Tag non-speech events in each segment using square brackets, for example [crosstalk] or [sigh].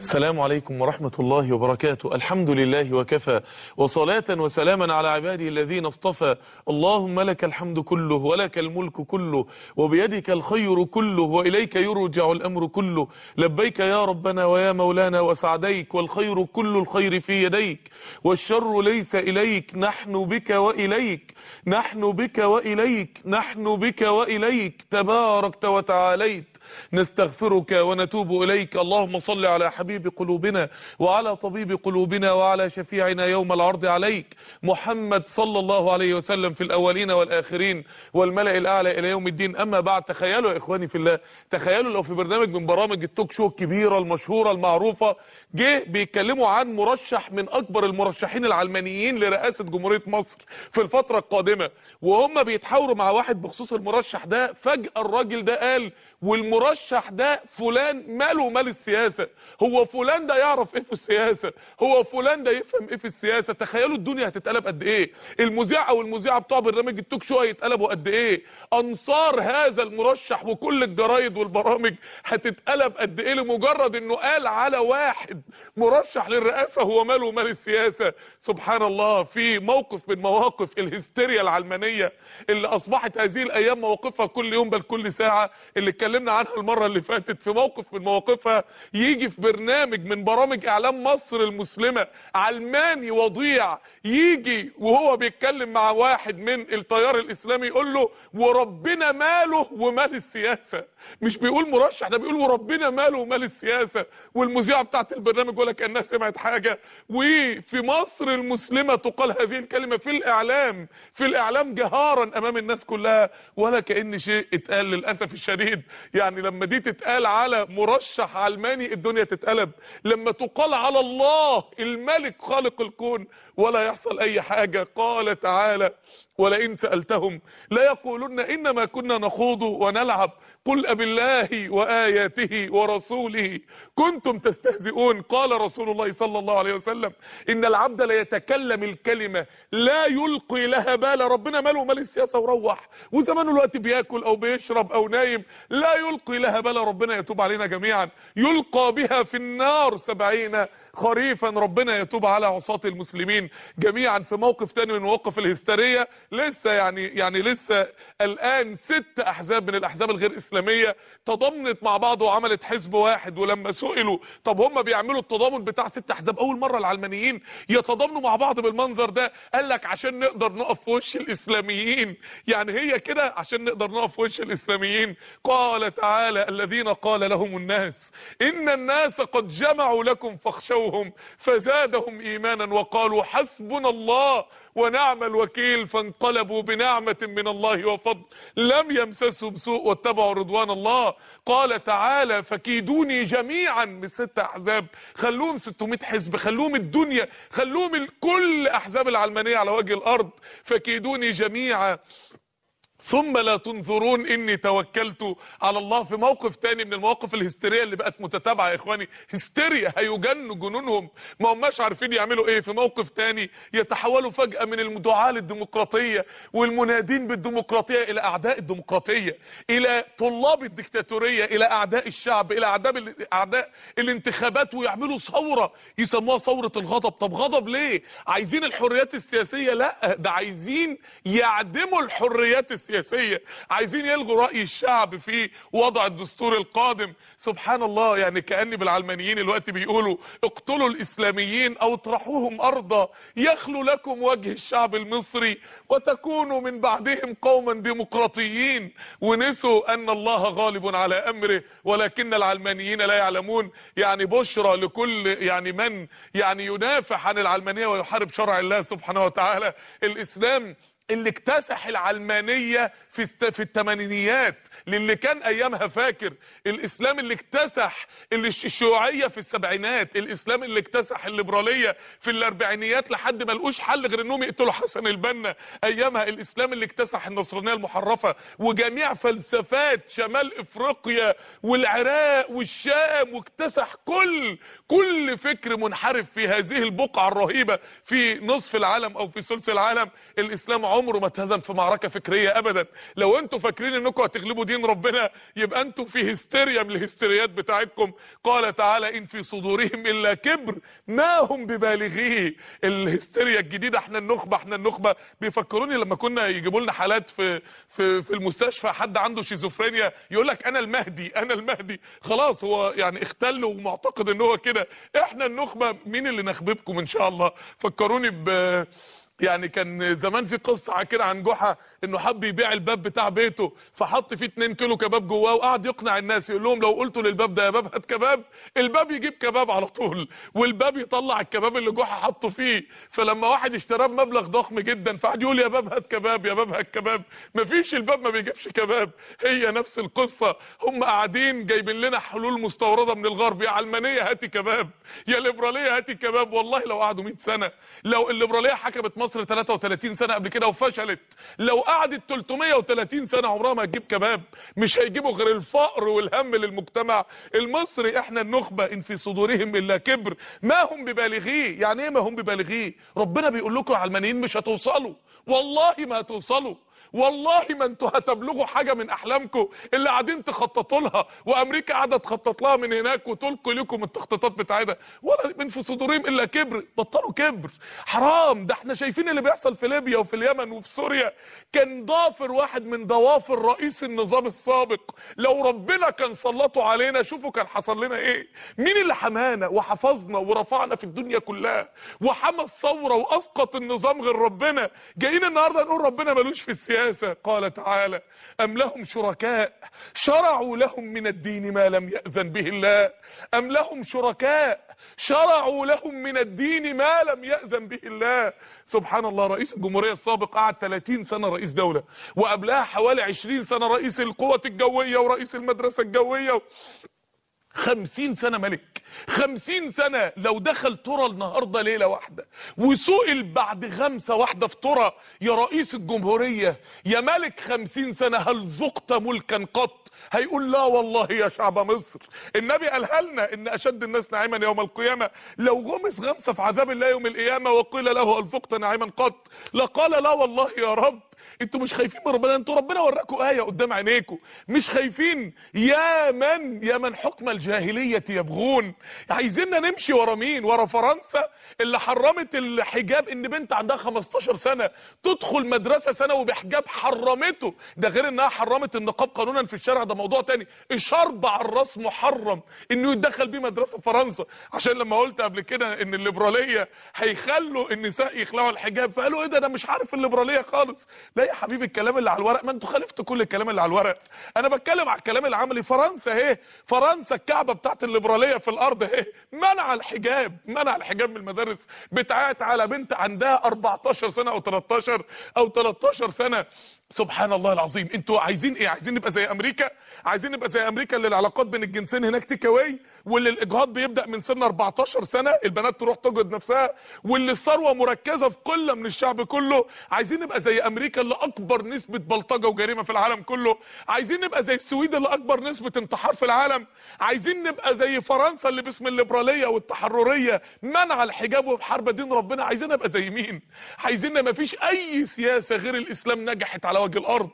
السلام عليكم ورحمة الله وبركاته الحمد لله وكفى وصلاة وسلاما على عباده الذين اصطفى اللهم لك الحمد كله ولك الملك كله وبيدك الخير كله وإليك يرجع الأمر كله لبيك يا ربنا ويا مولانا وسعديك والخير كل الخير في يديك والشر ليس إليك نحن بك وإليك نحن بك وإليك نحن بك وإليك تباركت وتعاليت نستغفرك ونتوب إليك اللهم صل على حبيب قلوبنا وعلى طبيب قلوبنا وعلى شفيعنا يوم العرض عليك محمد صلى الله عليه وسلم في الأولين والآخرين والملأ الأعلى إلى يوم الدين أما بعد تخيلوا يا إخواني في الله تخيلوا لو في برنامج من برامج التوك شو الكبيرة المشهورة المعروفة جه بيتكلموا عن مرشح من أكبر المرشحين العلمانيين لرئاسة جمهورية مصر في الفترة القادمة وهم بيتحاوروا مع واحد بخصوص المرشح ده فجأة الراجل ده قال والمرشح المرشح ده فلان ماله مال السياسه هو فلان ده يعرف ايه في السياسه هو فلان ده يفهم ايه في السياسه تخيلوا الدنيا هتتقلب قد ايه المذيع او المذيعه بتوع برنامج التوك شو هيتقلبوا قد ايه انصار هذا المرشح وكل الجرايد والبرامج هتتقلب قد ايه لمجرد انه قال على واحد مرشح للرئاسه هو ماله مال السياسه سبحان الله في موقف من مواقف الهستيريا العلمانيه اللي اصبحت هذه الايام مواقفها كل يوم بل كل ساعه اللي اتكلمنا عنها عنها المرة اللي فاتت في موقف من مواقفها يجي في برنامج من برامج إعلام مصر المسلمة علماني وضيع يجي وهو بيتكلم مع واحد من التيار الإسلامي يقول له وربنا ماله ومال السياسة مش بيقول مرشح ده بيقول وربنا ماله ومال السياسه والمذيعه بتاعه البرنامج ولا كانها سمعت حاجه وفي مصر المسلمه تقال هذه الكلمه في الاعلام في الاعلام جهارا امام الناس كلها ولا كان شيء اتقال للاسف الشديد يعني لما دي تتقال على مرشح علماني الدنيا تتقلب لما تقال على الله الملك خالق الكون ولا يحصل اي حاجه قال تعالى ولئن سألتهم ليقولن إنما كنا نخوض ونلعب قل أب الله وآياته ورسوله كنتم تستهزئون قال رسول الله صلى الله عليه وسلم إن العبد ليتكلم الكلمة لا يلقي لها بال ربنا ماله مال السياسة وروح وزمانه الوقت بياكل أو بيشرب أو نايم لا يلقي لها بال ربنا يتوب علينا جميعا يلقى بها في النار سبعين خريفا ربنا يتوب على عصاة المسلمين جميعا في موقف تاني من موقف الهستيرية لسه يعني يعني لسه الان ست احزاب من الاحزاب الغير اسلاميه تضامنت مع بعض وعملت حزب واحد ولما سئلوا طب هم بيعملوا التضامن بتاع ست احزاب اول مره العلمانيين يتضامنوا مع بعض بالمنظر ده قال لك عشان نقدر نقف في وش الاسلاميين يعني هي كده عشان نقدر نقف في وش الاسلاميين قال تعالى الذين قال لهم الناس ان الناس قد جمعوا لكم فاخشوهم فزادهم ايمانا وقالوا حسبنا الله ونعم الوكيل فانقلبوا بنعمة من الله وفضل لم يمسسهم سوء واتبعوا رضوان الله قال تعالى فكيدوني جميعا من ستة أحزاب خلوهم 600 حزب خلوهم الدنيا خلوهم كل أحزاب العلمانية على وجه الأرض فكيدوني جميعا ثم لا تنظرون اني توكلت على الله في موقف تاني من المواقف الهستيريه اللي بقت متتابعه يا اخواني هستيريا هيجنوا جنونهم ما هماش عارفين يعملوا ايه في موقف تاني يتحولوا فجاه من الدعاه للديمقراطيه والمنادين بالديمقراطيه الى اعداء الديمقراطيه الى طلاب الدكتاتوريه الى اعداء الشعب الى اعداء اعداء الانتخابات ويعملوا ثوره يسموها ثوره الغضب طب غضب ليه عايزين الحريات السياسيه لا ده عايزين يعدموا الحريات السياسيه السياسيه عايزين يلغوا راي الشعب في وضع الدستور القادم سبحان الله يعني كاني بالعلمانيين الوقت بيقولوا اقتلوا الاسلاميين او اطرحوهم ارضا يخلو لكم وجه الشعب المصري وتكونوا من بعدهم قوما ديمقراطيين ونسوا ان الله غالب على امره ولكن العلمانيين لا يعلمون يعني بشرى لكل يعني من يعني ينافح عن العلمانيه ويحارب شرع الله سبحانه وتعالى الاسلام اللي اكتسح العلمانية في في الثمانينيات للي كان أيامها فاكر الإسلام اللي اكتسح الشيوعية في السبعينات الإسلام اللي اكتسح الليبرالية في الأربعينيات لحد ما لقوش حل غير إنهم يقتلوا حسن البنا أيامها الإسلام اللي اكتسح النصرانية المحرفة وجميع فلسفات شمال إفريقيا والعراق والشام واكتسح كل كل فكر منحرف في هذه البقعة الرهيبة في نصف العالم أو في ثلث العالم الإسلام عمره ما اتهزم في معركه فكريه ابدا لو انتوا فاكرين انكم هتغلبوا دين ربنا يبقى انتوا في هستيريا من الهستيريات بتاعتكم قال تعالى ان في صدورهم الا كبر ما هم ببالغيه الهستيريا الجديده احنا النخبه احنا النخبه بيفكروني لما كنا يجيبوا لنا حالات في في في المستشفى حد عنده شيزوفرينيا يقول لك انا المهدي انا المهدي خلاص هو يعني اختل ومعتقد ان هو كده احنا النخبه مين اللي نخببكم ان شاء الله فكروني ب يعني كان زمان في قصه كده عن جحا انه حب يبيع الباب بتاع بيته فحط فيه 2 كيلو كباب جواه وقعد يقنع الناس يقول لهم لو قلتوا للباب ده يا باب هات كباب الباب يجيب كباب على طول والباب يطلع الكباب اللي جحا حطه فيه فلما واحد اشتراه بمبلغ ضخم جدا فقعد يقول يا باب هات كباب يا باب هات كباب مفيش الباب ما بيجيبش كباب هي نفس القصه هم قاعدين جايبين لنا حلول مستورده من الغرب يا علمانيه هاتي كباب يا ليبراليه هاتي كباب والله لو قعدوا 100 سنه لو الليبراليه حكمت مصر مصر 33 سنه قبل كده وفشلت لو قعدت 330 سنه عمرها ما هتجيب كباب مش هيجيبوا غير الفقر والهم للمجتمع المصري احنا النخبه ان في صدورهم الا كبر ما هم ببالغيه يعني ايه ما هم ببالغيه ربنا بيقول لكم علمانيين مش هتوصلوا والله ما هتوصلوا والله ما انتوا هتبلغوا حاجه من احلامكم اللي قاعدين تخططوا لها وامريكا قاعده تخطط لها من هناك وتلقي لكم التخطيطات بتاعتها ولا من في صدورهم الا كبر بطلوا كبر حرام ده احنا شايفين اللي بيحصل في ليبيا وفي اليمن وفي سوريا كان ضافر واحد من ضوافر رئيس النظام السابق لو ربنا كان سلطه علينا شوفوا كان حصل لنا ايه مين اللي حمانا وحفظنا ورفعنا في الدنيا كلها وحمى الثوره واسقط النظام غير ربنا جايين النهارده نقول ربنا ملوش في السياسه السياسة قال تعالى أم لهم شركاء شرعوا لهم من الدين ما لم يأذن به الله أم لهم شركاء شرعوا لهم من الدين ما لم يأذن به الله سبحان الله رئيس الجمهورية السابق قعد 30 سنة رئيس دولة وقبلها حوالي 20 سنة رئيس القوة الجوية ورئيس المدرسة الجوية خمسين سنة ملك خمسين سنة لو دخل ترى النهاردة ليلة واحدة وسئل بعد خمسة واحدة في ترى يا رئيس الجمهورية يا ملك خمسين سنة هل ذقت ملكا قط هيقول لا والله يا شعب مصر النبي قالها لنا ان اشد الناس نعيما يوم القيامة لو غمس غمسة في عذاب الله يوم القيامة وقيل له هل ذقت نعيما قط لقال لا والله يا رب انتوا مش خايفين من ربنا انتوا ربنا وراكوا ايه قدام عينيكوا مش خايفين يا من يا من حكم الجاهليه يبغون عايزيننا نمشي ورا مين ورا فرنسا اللي حرمت الحجاب ان بنت عندها 15 سنه تدخل مدرسه سنه بحجاب حرمته ده غير انها حرمت النقاب قانونا في الشارع ده موضوع تاني الشرب على الراس محرم انه يتدخل بيه مدرسه فرنسا عشان لما قلت قبل كده ان الليبراليه هيخلوا النساء يخلعوا الحجاب فقالوا ايه ده انا مش عارف الليبراليه خالص لا إيه يا حبيبي الكلام اللي على الورق ما انتوا خالفتوا كل الكلام اللي على الورق انا بتكلم على الكلام العملي فرنسا اهي فرنسا الكعبه بتاعت الليبراليه في الارض اهي منع الحجاب منع الحجاب من المدارس بتاعت على بنت عندها 14 سنه او 13 او 13 سنه سبحان الله العظيم انتوا عايزين ايه عايزين نبقى زي امريكا عايزين نبقى زي امريكا اللي العلاقات بين الجنسين هناك تيك اواي واللي الاجهاض بيبدا من سن 14 سنه البنات تروح تجهض نفسها واللي الثروه مركزه في قله من الشعب كله عايزين نبقى زي امريكا اللي اكبر نسبه بلطجه وجريمه في العالم كله عايزين نبقى زي السويد اللي اكبر نسبه انتحار في العالم عايزين نبقى زي فرنسا اللي باسم الليبراليه والتحرريه منع الحجاب ومحاربه دين ربنا عايزين نبقى زي مين عايزين ما فيش اي سياسه غير الاسلام نجحت على على وجه الارض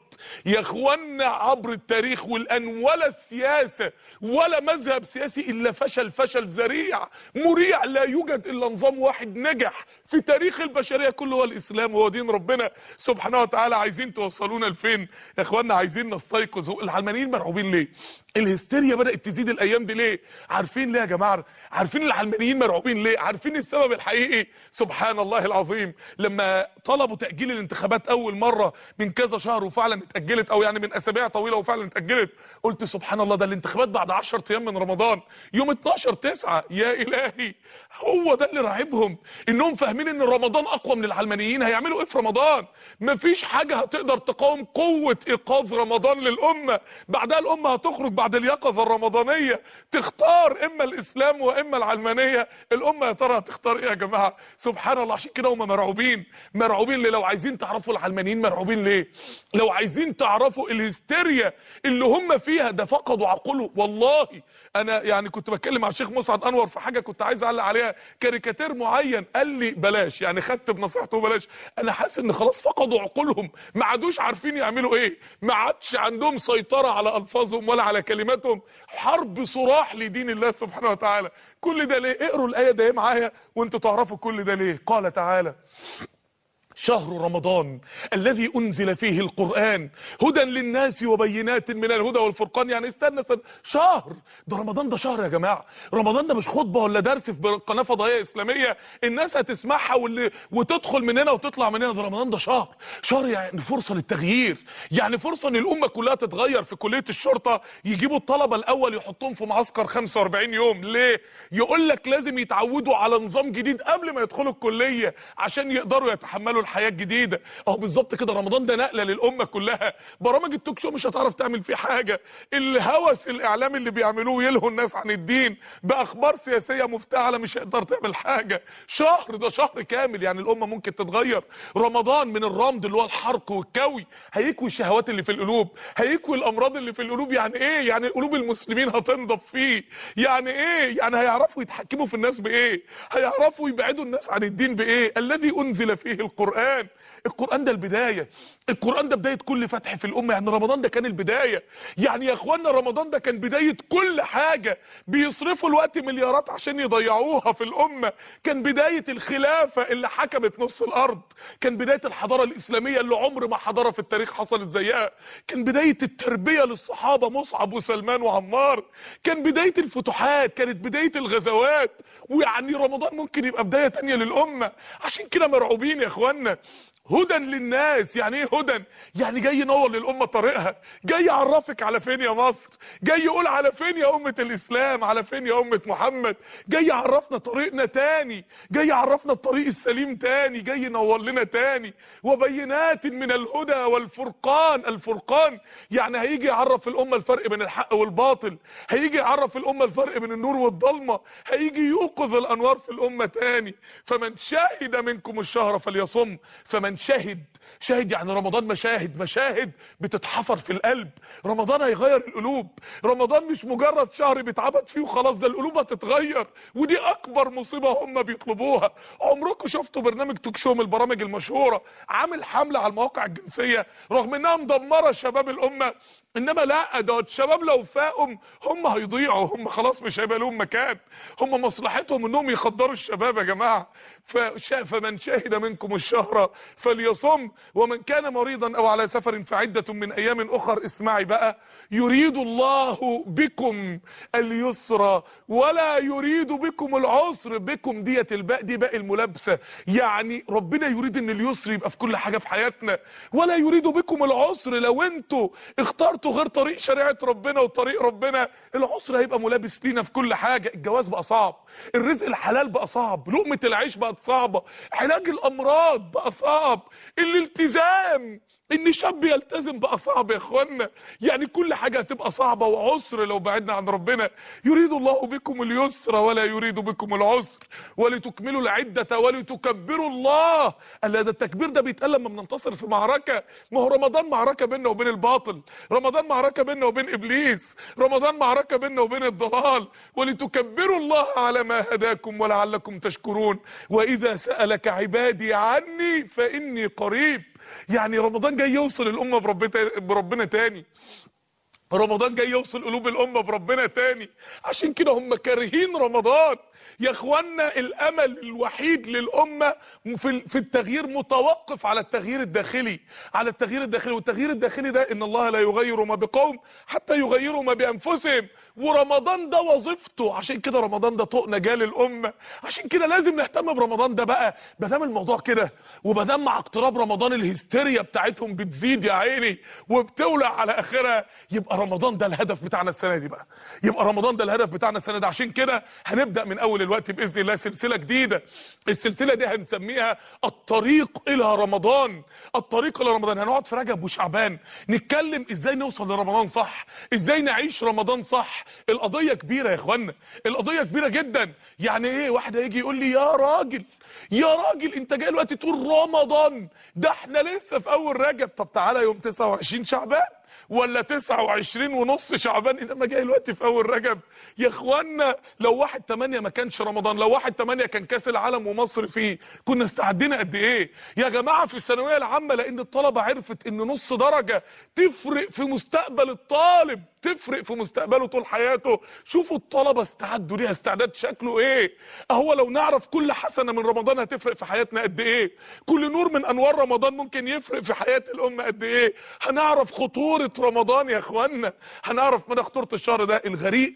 يا اخوانا عبر التاريخ والان ولا السياسه ولا مذهب سياسي الا فشل فشل ذريع مريع لا يوجد الا نظام واحد نجح في تاريخ البشريه كله هو الاسلام وهو دين ربنا سبحانه وتعالى عايزين توصلونا لفين يا اخوانا عايزين نستيقظ العلمانيين مرعوبين ليه الهستيريا بدات تزيد الايام دي ليه عارفين ليه يا جماعه عارفين العلمانيين مرعوبين ليه عارفين السبب الحقيقي سبحان الله العظيم لما طلبوا تاجيل الانتخابات اول مره من كذا شهر وفعلا اتاجلت او يعني من اسابيع طويله وفعلا اتاجلت قلت سبحان الله ده الانتخابات بعد 10 ايام من رمضان يوم 12 9 يا الهي هو ده اللي راعبهم انهم فاهمين ان رمضان اقوى من العلمانيين هيعملوا ايه في رمضان مفيش حاجه هتقدر تقاوم قوه ايقاظ رمضان للامه بعدها الامه هتخرج بعد بعد اليقظه الرمضانيه تختار اما الاسلام واما العلمانيه الامه يا ترى هتختار ايه يا جماعه سبحان الله عشان كده هم مرعوبين مرعوبين ليه لو عايزين تعرفوا العلمانيين مرعوبين ليه لو عايزين تعرفوا الهستيريا اللي هم فيها ده فقدوا عقله والله انا يعني كنت بتكلم مع الشيخ مسعد انور في حاجه كنت عايز اعلق عليها كاريكاتير معين قال لي بلاش يعني خدت بنصيحته بلاش انا حاسس ان خلاص فقدوا عقولهم ما عادوش عارفين يعملوا ايه ما عادش عندهم سيطره على الفاظهم ولا على كلمة. كلماتهم حرب صراح لدين الله سبحانه وتعالى كل ده ليه اقروا الايه ده معايا وانتوا تعرفوا كل ده ليه قال تعالى شهر رمضان الذي أنزل فيه القرآن هدى للناس وبينات من الهدى والفرقان يعني استنى استنى شهر ده رمضان ده شهر يا جماعة رمضان ده مش خطبة ولا درس في قناة فضائية إسلامية الناس هتسمعها واللي وتدخل من هنا وتطلع من هنا ده رمضان ده شهر شهر يعني فرصة للتغيير يعني فرصة إن الأمة كلها تتغير في كلية الشرطة يجيبوا الطلبة الأول يحطوهم في معسكر 45 يوم ليه؟ يقول لك لازم يتعودوا على نظام جديد قبل ما يدخلوا الكلية عشان يقدروا يتحملوا له الحياه الجديده اهو بالظبط كده رمضان ده نقله للامه كلها برامج التوك شو مش هتعرف تعمل فيه حاجه الهوس الاعلامي اللي بيعملوه يلهوا الناس عن الدين باخبار سياسيه مفتعله مش هتقدر تعمل حاجه شهر ده شهر كامل يعني الامه ممكن تتغير رمضان من الرمد اللي هو الحرق والكوي هيكوي الشهوات اللي في القلوب هيكوي الامراض اللي في القلوب يعني ايه يعني قلوب المسلمين هتنضف فيه يعني ايه يعني هيعرفوا يتحكموا في الناس بايه هيعرفوا يبعدوا الناس عن الدين بايه الذي انزل فيه القران And. القرآن ده البداية القرآن ده بداية كل فتح في الأمة يعني رمضان ده كان البداية يعني يا إخوانا رمضان ده كان بداية كل حاجة بيصرفوا الوقت مليارات عشان يضيعوها في الأمة كان بداية الخلافة اللي حكمت نص الأرض كان بداية الحضارة الإسلامية اللي عمر ما حضارة في التاريخ حصلت زيها كان بداية التربية للصحابة مصعب وسلمان وعمار كان بداية الفتوحات كانت بداية الغزوات ويعني رمضان ممكن يبقى بداية تانية للأمة عشان كده مرعوبين يا إخوانا هدى للناس يعني ايه هدى يعني جاي ينور للامه طريقها جاي يعرفك على فين يا مصر جاي يقول على فين يا امه الاسلام على فين يا امه محمد جاي يعرفنا طريقنا تاني جاي يعرفنا الطريق السليم تاني جاي ينور لنا تاني وبينات من الهدى والفرقان الفرقان يعني هيجي يعرف الامه الفرق بين الحق والباطل هيجي يعرف الامه الفرق بين النور والضلمه هيجي يوقظ الانوار في الامه تاني فمن شهد منكم الشهر فليصم فمن كان شهد شاهد يعني رمضان مشاهد مشاهد بتتحفر في القلب رمضان هيغير القلوب رمضان مش مجرد شهر بيتعبد فيه وخلاص ده القلوب هتتغير ودي اكبر مصيبه هم بيطلبوها عمركم شفتوا برنامج توك شو من البرامج المشهوره عامل حمله على المواقع الجنسيه رغم انها مدمره شباب الامه انما لا دوت شباب لو فاقوا هم هيضيعوا هم خلاص مش هيبقى لهم مكان هم مصلحتهم انهم يخدروا الشباب يا جماعه فمن شهد منكم الشهر فليصم ومن كان مريضا او على سفر فعده من ايام اخر اسمعي بقى يريد الله بكم اليسر ولا يريد بكم العسر بكم ديت الباء دي باء الملابسه يعني ربنا يريد ان اليسر يبقى في كل حاجه في حياتنا ولا يريد بكم العسر لو انتوا اخترتوا خطه غير طريق شريعه ربنا وطريق ربنا العسر هيبقى ملابس لينا في كل حاجه الجواز بقى صعب الرزق الحلال بقى صعب لقمه العيش بقت صعبه علاج الامراض بقى صعب الالتزام ان شاب يلتزم بقى صعب يا اخوانا يعني كل حاجه هتبقى صعبه وعسر لو بعدنا عن ربنا يريد الله بكم اليسر ولا يريد بكم العسر ولتكملوا العده ولتكبروا الله الا ده التكبير ده بيتقال لما بننتصر في معركه ما هو رمضان معركه بيننا وبين الباطل رمضان معركه بيننا وبين ابليس رمضان معركه بيننا وبين الضلال ولتكبروا الله على ما هداكم ولعلكم تشكرون واذا سالك عبادي عني فاني قريب يعني رمضان جاي يوصل الامه بربنا تاني رمضان جاي يوصل قلوب الامه بربنا تاني عشان كده هم كارهين رمضان يا اخوانا الامل الوحيد للامه في التغيير متوقف على التغيير الداخلي على التغيير الداخلي والتغيير الداخلي ده ان الله لا يغير ما بقوم حتى يغيروا ما بانفسهم ورمضان ده وظيفته عشان كده رمضان ده طوق نجاه للامه عشان كده لازم نهتم برمضان ده بقى ما دام الموضوع كده وما دام مع اقتراب رمضان الهستيريا بتاعتهم بتزيد يا عيني وبتولع على اخرها يبقى رمضان ده الهدف بتاعنا السنه دي بقى يبقى رمضان ده الهدف بتاعنا السنه دي عشان كده هنبدا من اول الوقت باذن الله سلسله جديده السلسله دي هنسميها الطريق الى رمضان الطريق الى رمضان هنقعد في رجب وشعبان نتكلم ازاي نوصل لرمضان صح ازاي نعيش رمضان صح القضيه كبيره يا اخوانا القضيه كبيره جدا يعني ايه واحده يجي يقول لي يا راجل يا راجل انت جاي الوقت تقول رمضان ده احنا لسه في اول رجب طب تعالى يوم 29 شعبان ولا 29 ونص شعبان انما جاي دلوقتي في اول رجب يا اخوانا لو 1 8 ما كانش رمضان لو 1 8 كان كاس العالم ومصر فيه كنا استعدينا قد ايه يا جماعه في الثانويه العامه لان الطلبه عرفت ان نص درجه تفرق في مستقبل الطالب تفرق في مستقبله طول حياته شوفوا الطلبه استعدوا ليها استعداد شكله ايه اهو لو نعرف كل حسنه من رمضان هتفرق في حياتنا قد ايه كل نور من انوار رمضان ممكن يفرق في حياه الامه قد ايه هنعرف خطوره رمضان يا اخوانا هنعرف مدى خطوره الشهر ده الغريق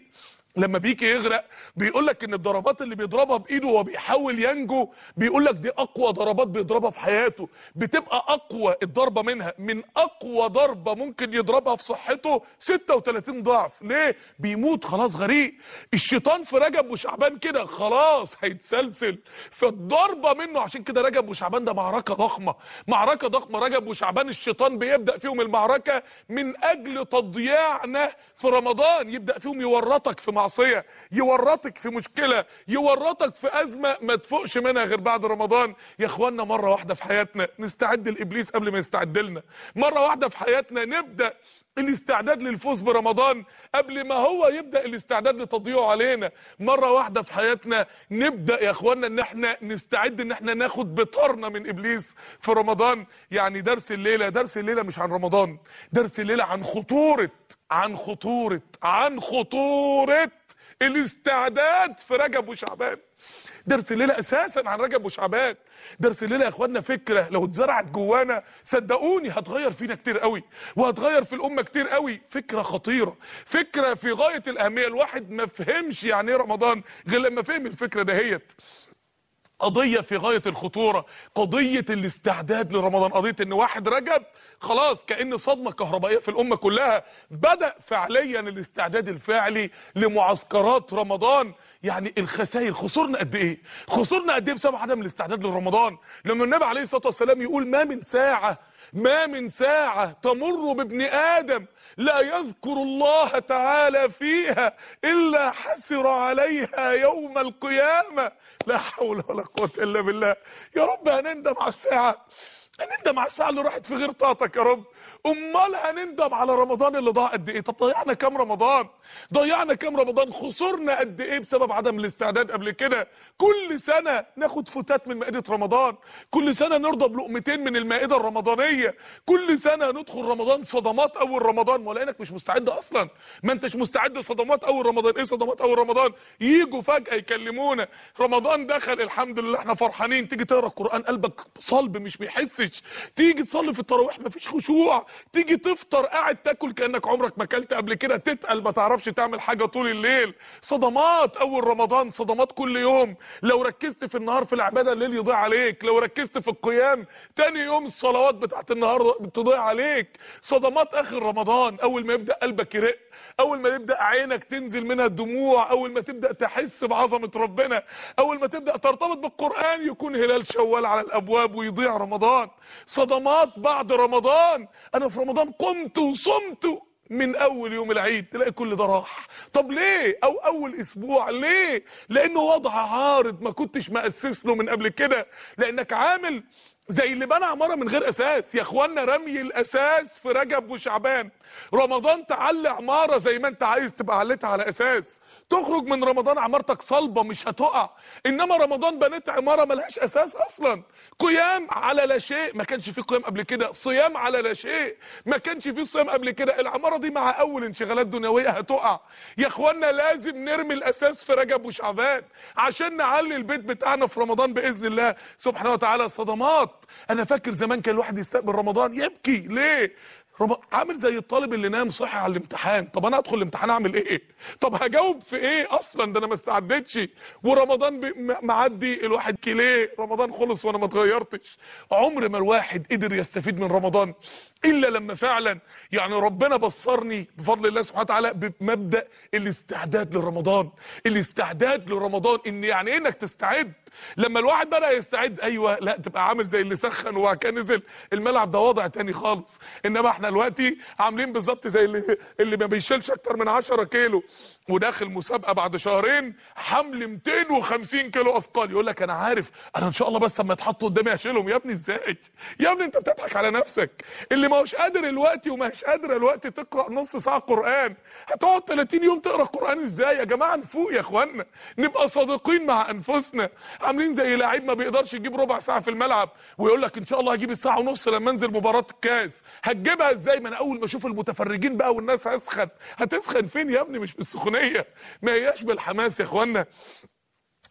لما بيجي يغرق بيقول لك ان الضربات اللي بيضربها بايده وهو بيحاول ينجو بيقول لك دي اقوى ضربات بيضربها في حياته بتبقى اقوى الضربه منها من اقوى ضربه ممكن يضربها في صحته 36 ضعف ليه بيموت خلاص غريق الشيطان في رجب وشعبان كده خلاص هيتسلسل فالضربه منه عشان كده رجب وشعبان ده معركه ضخمه معركه ضخمه رجب وشعبان الشيطان بيبدا فيهم المعركه من اجل تضييعنا في رمضان يبدا فيهم يورطك في معصيه يورطك في مشكله يورطك في ازمه ما تفوقش منها غير بعد رمضان يا اخوانا مره واحده في حياتنا نستعد لابليس قبل ما يستعد لنا مره واحده في حياتنا نبدا الاستعداد للفوز برمضان قبل ما هو يبدا الاستعداد لتضييعه علينا مره واحده في حياتنا نبدا يا اخوانا ان احنا نستعد ان احنا ناخد بطارنا من ابليس في رمضان يعني درس الليله درس الليله مش عن رمضان درس الليله عن خطوره عن خطوره عن خطوره الاستعداد في رجب وشعبان درس الليله اساسا عن رجب وشعبان درس الليله يا اخوانا فكره لو اتزرعت جوانا صدقوني هتغير فينا كتير قوي وهتغير في الامه كتير قوي فكره خطيره فكره في غايه الاهميه الواحد ما فهمش يعني ايه رمضان غير لما فهم الفكره دهيت قضية في غاية الخطورة قضية الاستعداد لرمضان قضية ان واحد رجب خلاص كأن صدمة كهربائية في الأمة كلها بدأ فعليا الاستعداد الفعلي لمعسكرات رمضان يعني الخسائر خسرنا قد إيه خسرنا قد إيه بسبب عدم الاستعداد لرمضان لما النبي عليه الصلاة والسلام يقول ما من ساعة ما من ساعة تمر بابن آدم لا يذكر الله تعالى فيها إلا حسر عليها يوم القيامة لا حول ولا قوة إلا بالله يا رب هنندم على الساعة هنندم على الساعه اللي راحت في غير طاقتك يا رب امال هنندم على رمضان اللي ضاع قد ايه طب ضيعنا كام رمضان ضيعنا كام رمضان خسرنا قد ايه بسبب عدم الاستعداد قبل كده كل سنه ناخد فتات من مائده رمضان كل سنه نرضى بلقمتين من المائده الرمضانيه كل سنه ندخل رمضان صدمات اول رمضان ولا انك مش مستعد اصلا ما انتش مستعد صدمات اول رمضان ايه صدمات اول رمضان يجوا فجاه يكلمونا رمضان دخل الحمد لله احنا فرحانين تيجي تقرا القران قلبك صلب مش بيحسش تيجي تصلي في التراويح مفيش خشوع تيجي تفطر قاعد تاكل كانك عمرك ما اكلت قبل كده تتقل ما تعرفش تعرفش تعمل حاجه طول الليل صدمات اول رمضان صدمات كل يوم لو ركزت في النهار في العباده الليل يضيع عليك لو ركزت في القيام تاني يوم الصلوات بتاعت النهار بتضيع عليك صدمات اخر رمضان اول ما يبدا قلبك يرق اول ما يبدا عينك تنزل منها الدموع اول ما تبدا تحس بعظمه ربنا اول ما تبدا ترتبط بالقران يكون هلال شوال على الابواب ويضيع رمضان صدمات بعد رمضان انا في رمضان قمت وصمت من اول يوم العيد تلاقي كل ده راح طب ليه او اول اسبوع ليه لانه وضع عارض ما كنتش مأسس له من قبل كده لانك عامل زي اللي بنى عماره من غير اساس يا اخوانا رمي الاساس في رجب وشعبان رمضان تعلي عماره زي ما انت عايز تبقى عليتها على اساس تخرج من رمضان عمارتك صلبه مش هتقع انما رمضان بنيت عماره ملهاش اساس اصلا قيام على لا شيء ما كانش فيه قيام قبل كده صيام على لا شيء ما كانش فيه صيام قبل كده العماره دي مع اول انشغالات دنيويه هتقع يا اخوانا لازم نرمي الاساس في رجب وشعبان عشان نعلي البيت بتاعنا في رمضان باذن الله سبحانه وتعالى صدمات انا فاكر زمان كان الواحد يستقبل رمضان يبكي ليه ربع عامل زي الطالب اللي نام صحي على الامتحان طب انا ادخل الامتحان اعمل ايه طب هجاوب في ايه اصلا ده انا ما استعدتش ورمضان معدي الواحد كيليه رمضان خلص وانا ما اتغيرتش عمر ما الواحد قدر يستفيد من رمضان الا لما فعلا يعني ربنا بصرني بفضل الله سبحانه وتعالى بمبدا الاستعداد لرمضان الاستعداد لرمضان ان يعني إيه انك تستعد لما الواحد بدا يستعد ايوه لا تبقى عامل زي اللي سخن وبعد كده نزل الملعب ده وضع تاني خالص انما احنا دلوقتي عاملين بالظبط زي اللي اللي ما بيشيلش اكتر من 10 كيلو وداخل مسابقه بعد شهرين حمل 250 كيلو اثقال يقول لك انا عارف انا ان شاء الله بس لما يتحطوا قدامي هشيلهم يا ابني ازاي يا ابني انت بتضحك على نفسك اللي ما هوش قادر دلوقتي وما هيش قادره دلوقتي تقرا نص ساعه قران هتقعد 30 يوم تقرا قران ازاي يا جماعه نفوق يا اخوانا نبقى صادقين مع انفسنا عاملين زي لاعب ما بيقدرش يجيب ربع ساعه في الملعب ويقول لك ان شاء الله هجيب الساعه ونص لما انزل مباراه الكاس هتجيبها ازاي ما انا اول ما اشوف المتفرجين بقى والناس هسخن هتسخن فين يا ابني مش بالسخونيه ما هياش بالحماس يا اخوانا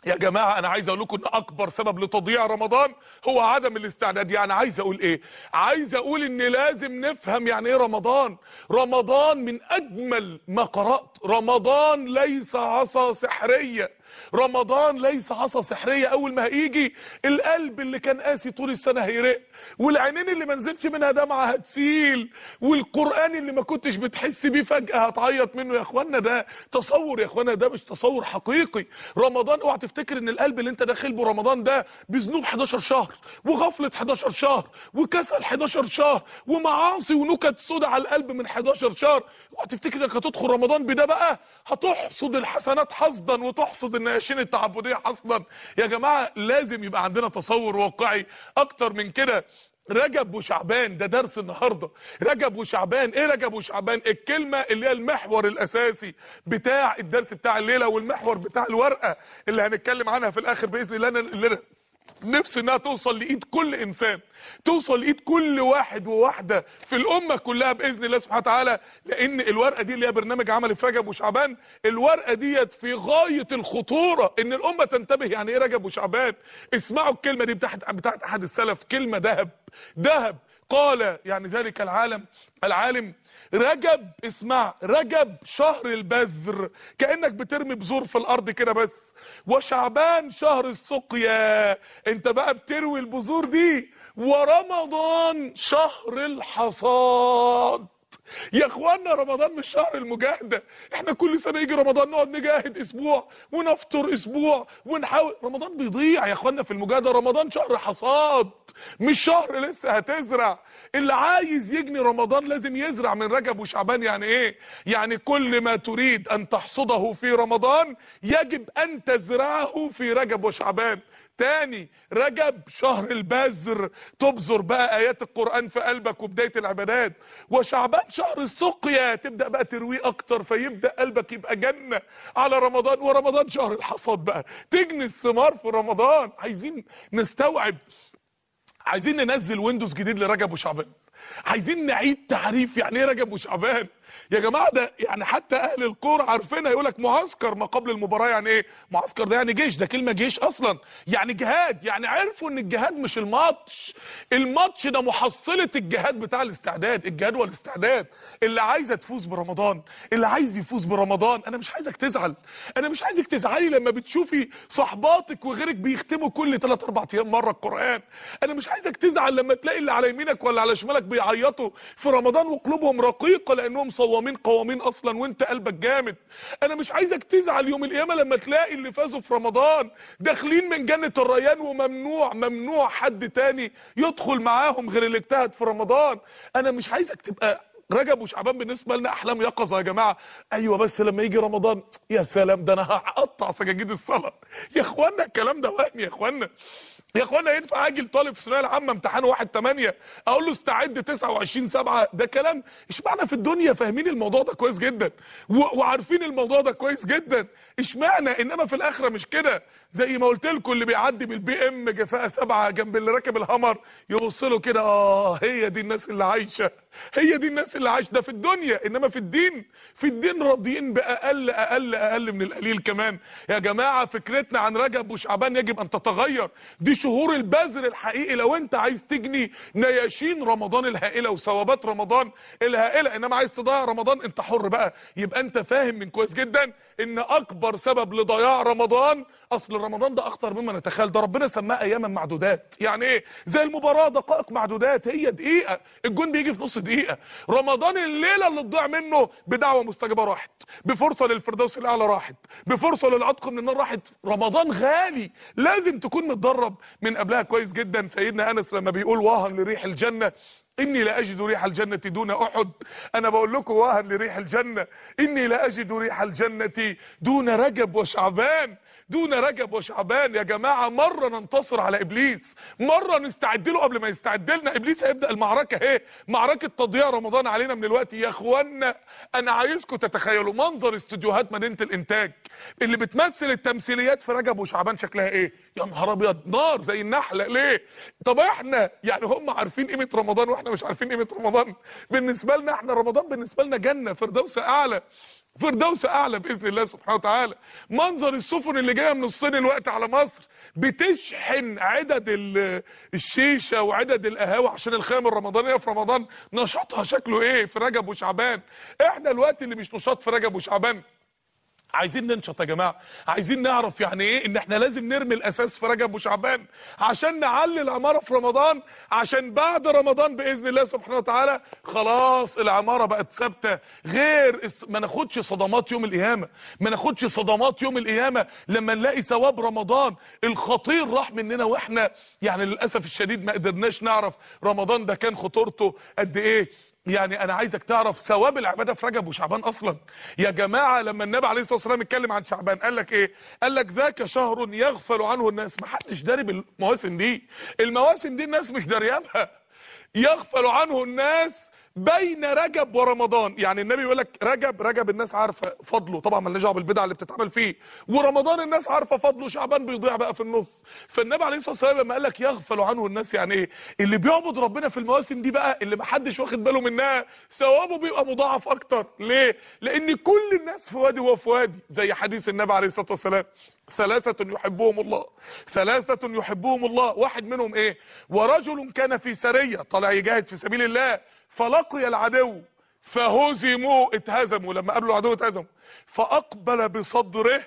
يا جماعة أنا عايز أقول لكم إن أكبر سبب لتضييع رمضان هو عدم الاستعداد يعني عايز أقول إيه؟ عايز أقول إن لازم نفهم يعني إيه رمضان؟ رمضان من أجمل ما قرأت رمضان ليس عصا سحرية رمضان ليس حصى سحريه اول ما هيجي القلب اللي كان قاسي طول السنه هيرق والعينين اللي ما نزلتش منها دمعه هتسيل والقران اللي ما كنتش بتحس بيه فجاه هتعيط منه يا اخوانا ده تصور يا اخوانا ده مش تصور حقيقي رمضان اوعى تفتكر ان القلب اللي انت داخل به رمضان ده بذنوب 11 شهر وغفله 11 شهر وكسل 11 شهر ومعاصي ونكت سودة على القلب من 11 شهر اوعى تفتكر انك هتدخل رمضان بده بقى هتحصد الحسنات حصدا وتحصد ناشين التعبديه اصلا يا جماعه لازم يبقى عندنا تصور واقعي اكتر من كده رجب وشعبان ده درس النهارده رجب وشعبان ايه رجب وشعبان الكلمه اللي هي المحور الاساسي بتاع الدرس بتاع الليله والمحور بتاع الورقه اللي هنتكلم عنها في الاخر باذن الله نفسي انها توصل لايد كل انسان توصل لايد كل واحد وواحده في الامه كلها باذن الله سبحانه وتعالى لان الورقه دي اللي هي برنامج عملي في رجب وشعبان الورقه ديت في غايه الخطوره ان الامه تنتبه يعني ايه رجب وشعبان اسمعوا الكلمه دي بتاعت بتاعت احد السلف كلمه ذهب ذهب قال يعني ذلك العالم العالم رجب اسمع رجب شهر البذر كانك بترمي بذور في الارض كده بس وشعبان شهر السقيا انت بقى بتروي البذور دي ورمضان شهر الحصاد يا اخوانا رمضان مش شهر المجاهده احنا كل سنه يجي رمضان نقعد نجاهد اسبوع ونفطر اسبوع ونحاول رمضان بيضيع يا اخوانا في المجاهده رمضان شهر حصاد مش شهر لسه هتزرع اللي عايز يجني رمضان لازم يزرع من رجب وشعبان يعني ايه يعني كل ما تريد ان تحصده في رمضان يجب ان تزرعه في رجب وشعبان تاني رجب شهر البذر تبذر بقى ايات القران في قلبك وبدايه العبادات وشعبان شهر السقيا تبدا بقى ترويه اكتر فيبدا قلبك يبقى جنه على رمضان ورمضان شهر الحصاد بقى تجني الثمار في رمضان عايزين نستوعب عايزين ننزل ويندوز جديد لرجب وشعبان عايزين نعيد تعريف يعني ايه رجب وشعبان يا جماعه ده يعني حتى اهل الكوره عارفينها يقول لك معسكر ما قبل المباراه يعني ايه معسكر ده يعني جيش ده كلمه جيش اصلا يعني جهاد يعني عرفوا ان الجهاد مش الماتش الماتش ده محصله الجهاد بتاع الاستعداد الجهاد والاستعداد اللي عايزه تفوز برمضان اللي عايز يفوز برمضان انا مش عايزك تزعل انا مش عايزك تزعلي لما بتشوفي صحباتك وغيرك بيختموا كل 3 أربع ايام مره القران انا مش عايزك تزعل لما تلاقي اللي على يمينك ولا على شمالك بيعيطوا في رمضان وقلوبهم رقيقه لانهم صوامين قوامين اصلا وانت قلبك جامد انا مش عايزك تزعل يوم القيامه لما تلاقي اللي فازوا في رمضان داخلين من جنه الريان وممنوع ممنوع حد تاني يدخل معاهم غير اللي اجتهد في رمضان انا مش عايزك تبقى رجب وشعبان بالنسبه لنا احلام يقظه يا جماعه ايوه بس لما يجي رمضان يا سلام ده انا هقطع سجاجيد الصلاه يا اخوانا الكلام ده وهم يا اخوانا يا اخوانا ينفع اجي لطالب في الثانويه العامه امتحانه 1 8 اقول له استعد 29 7 ده كلام اشمعنى في الدنيا فاهمين الموضوع ده كويس جدا وعارفين الموضوع ده كويس جدا اشمعنى انما في الاخره مش كده زي ما قلت لكم اللي بيعدي بالبي ام جفاء 7 جنب اللي راكب الهمر يبص له كده اه هي دي الناس اللي عايشه هي دي الناس اللي عايشه ده في الدنيا انما في الدين في الدين راضيين باقل اقل اقل من القليل كمان يا جماعه فكرتنا عن رجب وشعبان يجب ان تتغير دي شهور البذر الحقيقي لو انت عايز تجني نياشين رمضان الهائله وثوابات رمضان الهائله انما عايز تضيع رمضان انت حر بقى يبقى انت فاهم من كويس جدا ان اكبر سبب لضياع رمضان اصل رمضان ده اخطر مما نتخيل ده ربنا سماه اياما معدودات يعني ايه زي المباراه دقائق معدودات هي دقيقه الجون بيجي في نص دقيقه رمضان الليله اللي تضيع منه بدعوه مستجابه راحت بفرصه للفردوس الاعلى راحت بفرصه للعتق من النار راحت رمضان غالي لازم تكون متدرب من قبلها كويس جدا سيدنا انس لما بيقول واهن لريح الجنه إني لا أجد ريح الجنة دون أحد أنا بقول لكم وهن لريح الجنة إني لا أجد ريح الجنة دون رجب وشعبان دون رجب وشعبان يا جماعة مرة ننتصر على إبليس مرة نستعد له قبل ما يستعد لنا إبليس هيبدأ المعركة اهي معركة تضييع رمضان علينا من الوقت يا إخوانا أنا عايزكم تتخيلوا منظر استوديوهات مدينة الإنتاج اللي بتمثل التمثيليات في رجب وشعبان شكلها إيه يا نهار أبيض نار زي النحلة ليه طب إحنا يعني هم عارفين قيمة رمضان وإحنا احنا مش عارفين قيمه رمضان بالنسبه لنا احنا رمضان بالنسبه لنا جنه فردوس اعلى فردوس اعلى باذن الله سبحانه وتعالى منظر السفن اللي جايه من الصين الوقت على مصر بتشحن عدد الشيشه وعدد القهاوي عشان الخام الرمضانيه في رمضان نشاطها شكله ايه في رجب وشعبان احنا الوقت اللي مش نشاط في رجب وشعبان عايزين ننشط يا جماعه عايزين نعرف يعني ايه ان احنا لازم نرمي الاساس في رجب وشعبان عشان نعلي العماره في رمضان عشان بعد رمضان باذن الله سبحانه وتعالى خلاص العماره بقت ثابته غير ما ناخدش صدمات يوم القيامه ما ناخدش صدمات يوم القيامه لما نلاقي ثواب رمضان الخطير راح مننا واحنا يعني للاسف الشديد ما قدرناش نعرف رمضان ده كان خطورته قد ايه يعني انا عايزك تعرف ثواب العباده في رجب وشعبان اصلا يا جماعه لما النبي عليه الصلاه والسلام اتكلم عن شعبان قال لك ايه قال لك ذاك شهر يغفل عنه الناس ما حدش داري بالمواسم دي المواسم دي الناس مش داريابها يغفل عنه الناس بين رجب ورمضان يعني النبي بيقول لك رجب رجب الناس عارفه فضله طبعا مالناش دعوه بالبدع اللي بتتعمل فيه ورمضان الناس عارفه فضله شعبان بيضيع بقى في النص فالنبي عليه الصلاه والسلام لما قال لك يغفل عنه الناس يعني ايه اللي بيعبد ربنا في المواسم دي بقى اللي محدش واخد باله منها ثوابه بيبقى مضاعف اكتر ليه لان كل الناس في وادي وفي وادي زي حديث النبي عليه الصلاه والسلام ثلاثة يحبهم الله ثلاثة يحبهم الله واحد منهم ايه ورجل كان في سرية طلع يجاهد في سبيل الله فلقي العدو فهزموا اتهزموا لما قابلوا العدو اتهزموا فاقبل بصدره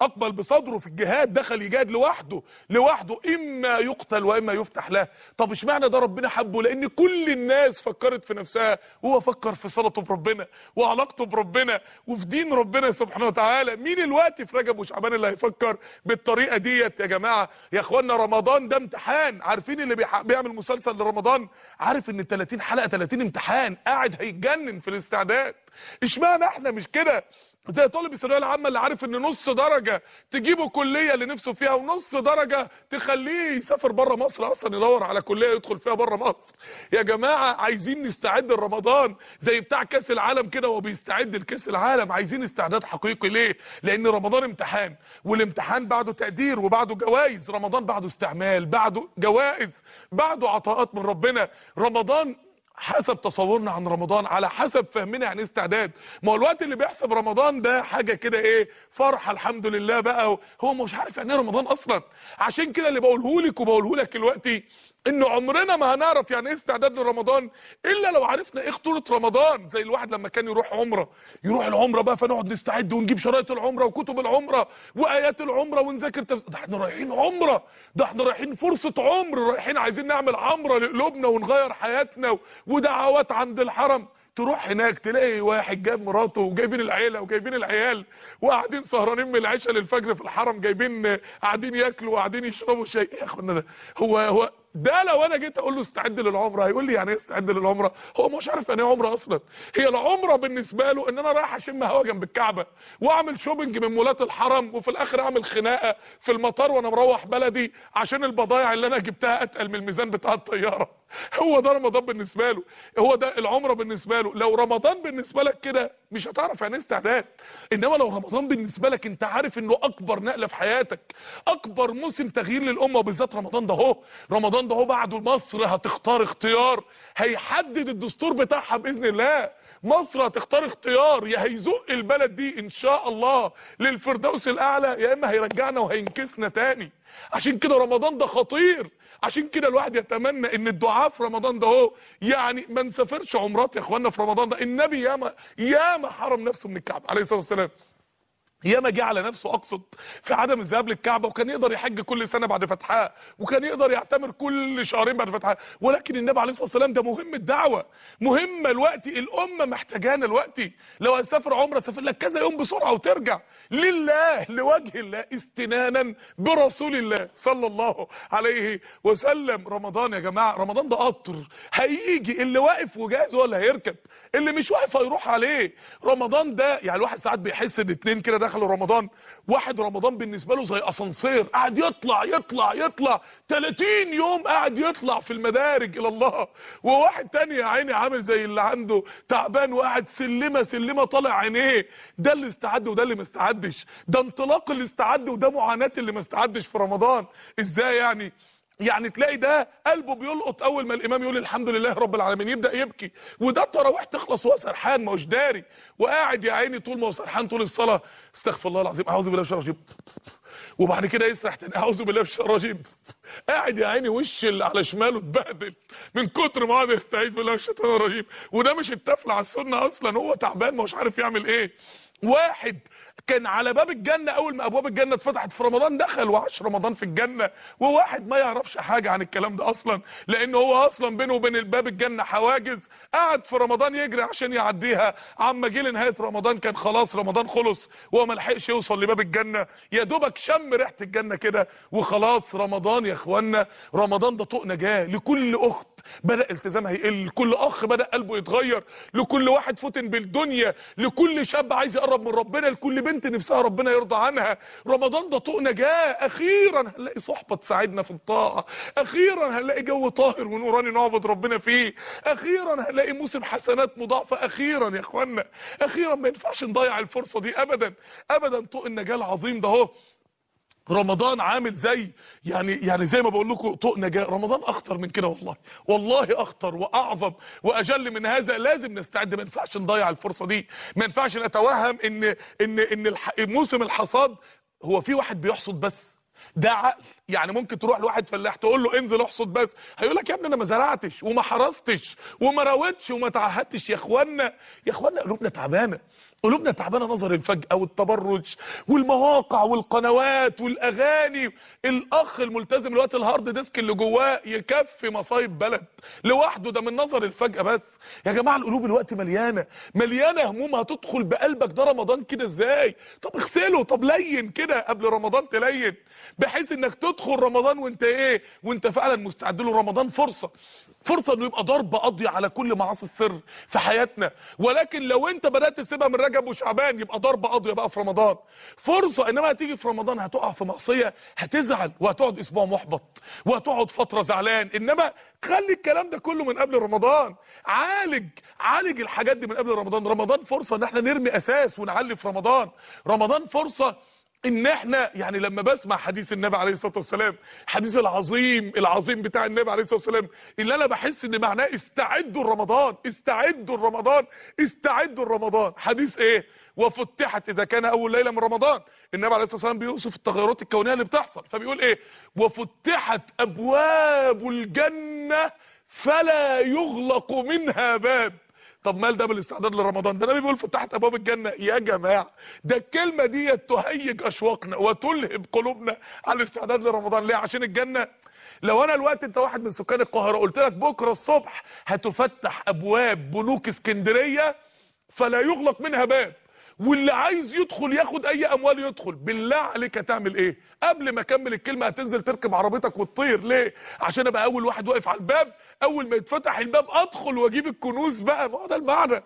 اقبل بصدره في الجهاد دخل يجاهد لوحده لوحده اما يقتل واما يفتح له طب اشمعنى ده ربنا حبه لان كل الناس فكرت في نفسها وهو فكر في صلته بربنا وعلاقته بربنا وفي دين ربنا سبحانه وتعالى مين الوقت في رجب وشعبان اللي هيفكر بالطريقه ديت يا جماعه يا اخوانا رمضان ده امتحان عارفين اللي بيعمل مسلسل لرمضان عارف ان 30 حلقه 30 امتحان قاعد هيتجنن في الاستعداد اشمعنى احنا مش كده زي طالب الثانويه العامه اللي عارف ان نص درجه تجيبه كليه اللي نفسه فيها ونص درجه تخليه يسافر بره مصر اصلا يدور على كليه يدخل فيها بره مصر يا جماعه عايزين نستعد لرمضان زي بتاع كاس العالم كده وهو بيستعد لكاس العالم عايزين استعداد حقيقي ليه لان رمضان امتحان والامتحان بعده تقدير وبعده جوائز رمضان بعده استعمال بعده جوائز بعده عطاءات من ربنا رمضان حسب تصورنا عن رمضان على حسب فهمنا عن يعني إيه استعداد ما هو الوقت اللي بيحسب رمضان ده حاجه كده ايه فرحه الحمد لله بقى هو مش عارف يعني ايه رمضان اصلا عشان كده اللي بقوله لك وبقوله لك دلوقتي ان عمرنا ما هنعرف يعني ايه استعداد لرمضان الا لو عرفنا ايه خطوره رمضان زي الواحد لما كان يروح عمره يروح العمره بقى فنقعد نستعد ونجيب شرايط العمره وكتب العمره وايات العمره ونذاكر تفسير ده احنا رايحين عمره ده احنا رايحين فرصه عمر رايحين عايزين نعمل عمره لقلوبنا ونغير حياتنا ودعوات عند الحرم تروح هناك تلاقي واحد جاب مراته وجايبين العيله وجايبين العيال وقاعدين سهرانين من العشاء للفجر في الحرم جايبين قاعدين ياكلوا وقاعدين يشربوا شاي إيه يا اخوانا هو هو ده لو انا جيت اقول له استعد للعمره هيقول لي يعني ايه استعد للعمره هو مش عارف يعني ايه عمره اصلا هي العمره بالنسبه له ان انا رايح اشم هوا جنب الكعبه واعمل شوبنج من مولات الحرم وفي الاخر اعمل خناقه في المطار وانا مروح بلدي عشان البضايع اللي انا جبتها اتقل من الميزان بتاع الطياره [laughs] هو ده رمضان بالنسبه له هو ده العمره بالنسبه له لو رمضان بالنسبه لك كده مش هتعرف يعني ايه استعداد انما لو رمضان بالنسبه لك انت عارف انه اكبر نقله في حياتك اكبر موسم تغيير للامه وبالذات رمضان ده اهو رمضان النهارده بعده مصر هتختار اختيار هيحدد الدستور بتاعها باذن الله مصر هتختار اختيار يا هيزق البلد دي ان شاء الله للفردوس الاعلى يا اما هيرجعنا وهينكسنا تاني عشان كده رمضان ده خطير عشان كده الواحد يتمنى ان الدعاء في رمضان ده اهو يعني ما نسافرش عمرات يا اخوانا في رمضان ده النبي ياما ياما حرم نفسه من الكعبه عليه الصلاه والسلام ياما جه على نفسه اقصد في عدم الذهاب للكعبه وكان يقدر يحج كل سنه بعد فتحها وكان يقدر يعتمر كل شهرين بعد فتحها ولكن النبي عليه الصلاه والسلام ده مهم الدعوه مهمه الوقت الامه محتاجانا الوقت لو هتسافر عمره سافر لك كذا يوم بسرعه وترجع لله لوجه الله استنانا برسول الله صلى الله عليه وسلم رمضان يا جماعه رمضان ده قطر هيجي اللي واقف وجاهز هو اللي هيركب اللي مش واقف هيروح عليه رمضان ده يعني الواحد ساعات بيحس ان اتنين كده دخلوا رمضان واحد رمضان بالنسبه له زي اسانسير قاعد يطلع يطلع يطلع 30 يوم قاعد يطلع في المدارج الى الله وواحد تاني يا عيني عامل زي اللي عنده تعبان وقاعد سلمه سلمه طالع عينيه ده اللي استعد وده اللي ما استعدش ده انطلاق اللي استعد وده معاناه اللي ما استعدش في رمضان ازاي يعني يعني تلاقي ده قلبه بيلقط اول ما الامام يقول الحمد لله رب العالمين يبدا يبكي وده التراويح تخلص وهو سرحان ما هوش داري وقاعد يا عيني طول ما هو سرحان طول الصلاه استغفر الله العظيم اعوذ بالله من الشيطان الرجيم وبعد كده يسرح تاني اعوذ بالله من الشيطان الرجيم قاعد يا عيني وش اللي على شماله اتبهدل من كتر ما قعد يستعيذ بالله من الشيطان الرجيم وده مش التفل على السنه اصلا هو تعبان ما هوش عارف يعمل ايه واحد كان على باب الجنه اول ما ابواب الجنه اتفتحت في رمضان دخل وعاش رمضان في الجنه وواحد ما يعرفش حاجه عن الكلام ده اصلا لان هو اصلا بينه وبين باب الجنه حواجز قعد في رمضان يجري عشان يعديها عما جه لنهايه رمضان كان خلاص رمضان خلص وهو ما لحقش يوصل لباب الجنه يا دوبك شم ريحه الجنه كده وخلاص رمضان يا اخوانا رمضان ده طوق نجاه لكل اخت بدا التزامها يقل كل اخ بدا قلبه يتغير لكل واحد فتن بالدنيا لكل شاب عايز نقرب من ربنا لكل بنت نفسها ربنا يرضى عنها رمضان ده طوق نجاه اخيرا هنلاقي صحبه تساعدنا في الطاعه اخيرا هنلاقي جو طاهر ونوراني نعبد ربنا فيه اخيرا هنلاقي موسم حسنات مضاعفه اخيرا يا اخوانا اخيرا ما ينفعش نضيع الفرصه دي ابدا ابدا طوق النجاه العظيم ده اهو رمضان عامل زي يعني يعني زي ما بقول لكم طقنا نجاة رمضان اخطر من كده والله والله اخطر واعظم واجل من هذا لازم نستعد ما ينفعش نضيع الفرصه دي ما ينفعش نتوهم ان ان ان موسم الحصاد هو في واحد بيحصد بس ده عقل يعني ممكن تروح لواحد فلاح تقول له انزل احصد بس هيقول لك يا ابني انا ما زرعتش وما حرستش وما راوتش وما تعهدتش يا اخوانا يا اخوانا قلوبنا تعبانه قلوبنا تعبانه نظر الفجأة والتبرج والمواقع والقنوات والاغاني الأخ الملتزم الوقت الهارد ديسك اللي جواه يكفي مصايب بلد لوحده ده من نظر الفجأة بس يا جماعه القلوب الوقت مليانه مليانه هموم هتدخل بقلبك ده رمضان كده ازاي طب اغسله طب لين كده قبل رمضان تلين بحيث انك تدخل رمضان وانت ايه وانت فعلا مستعد له رمضان فرصه فرصه انه يبقى ضرب قضي على كل معاصي السر في حياتنا ولكن لو انت بدات تسيبها من رجب وشعبان يبقى ضرب قاضيه بقى في رمضان فرصه انما تيجي في رمضان هتقع في معصيه هتزعل وهتقعد اسبوع محبط وهتقعد فتره زعلان انما خلي الكلام ده كله من قبل رمضان عالج عالج الحاجات دي من قبل رمضان رمضان فرصه ان احنا نرمي اساس ونعلي في رمضان رمضان فرصه ان احنا يعني لما بسمع حديث النبي عليه الصلاه والسلام الحديث العظيم العظيم بتاع النبي عليه الصلاه والسلام اللي انا بحس ان معناه استعدوا لرمضان استعدوا لرمضان استعدوا لرمضان حديث ايه وفتحت اذا كان اول ليله من رمضان النبي عليه الصلاه والسلام بيوصف التغيرات الكونيه اللي بتحصل فبيقول ايه وفتحت ابواب الجنه فلا يغلق منها باب طب مال ده بالاستعداد لرمضان ده النبي بيقول فتحت ابواب الجنه يا جماعه ده الكلمه دي تهيج اشواقنا وتلهب قلوبنا على الاستعداد لرمضان ليه عشان الجنه لو انا الوقت انت واحد من سكان القاهره قلت لك بكره الصبح هتفتح ابواب بنوك اسكندريه فلا يغلق منها باب واللي عايز يدخل ياخد اي اموال يدخل بالله عليك هتعمل ايه قبل ما اكمل الكلمه هتنزل تركب عربيتك وتطير ليه عشان ابقى اول واحد واقف على الباب اول ما يتفتح الباب ادخل واجيب الكنوز بقى ما هو ده المعنى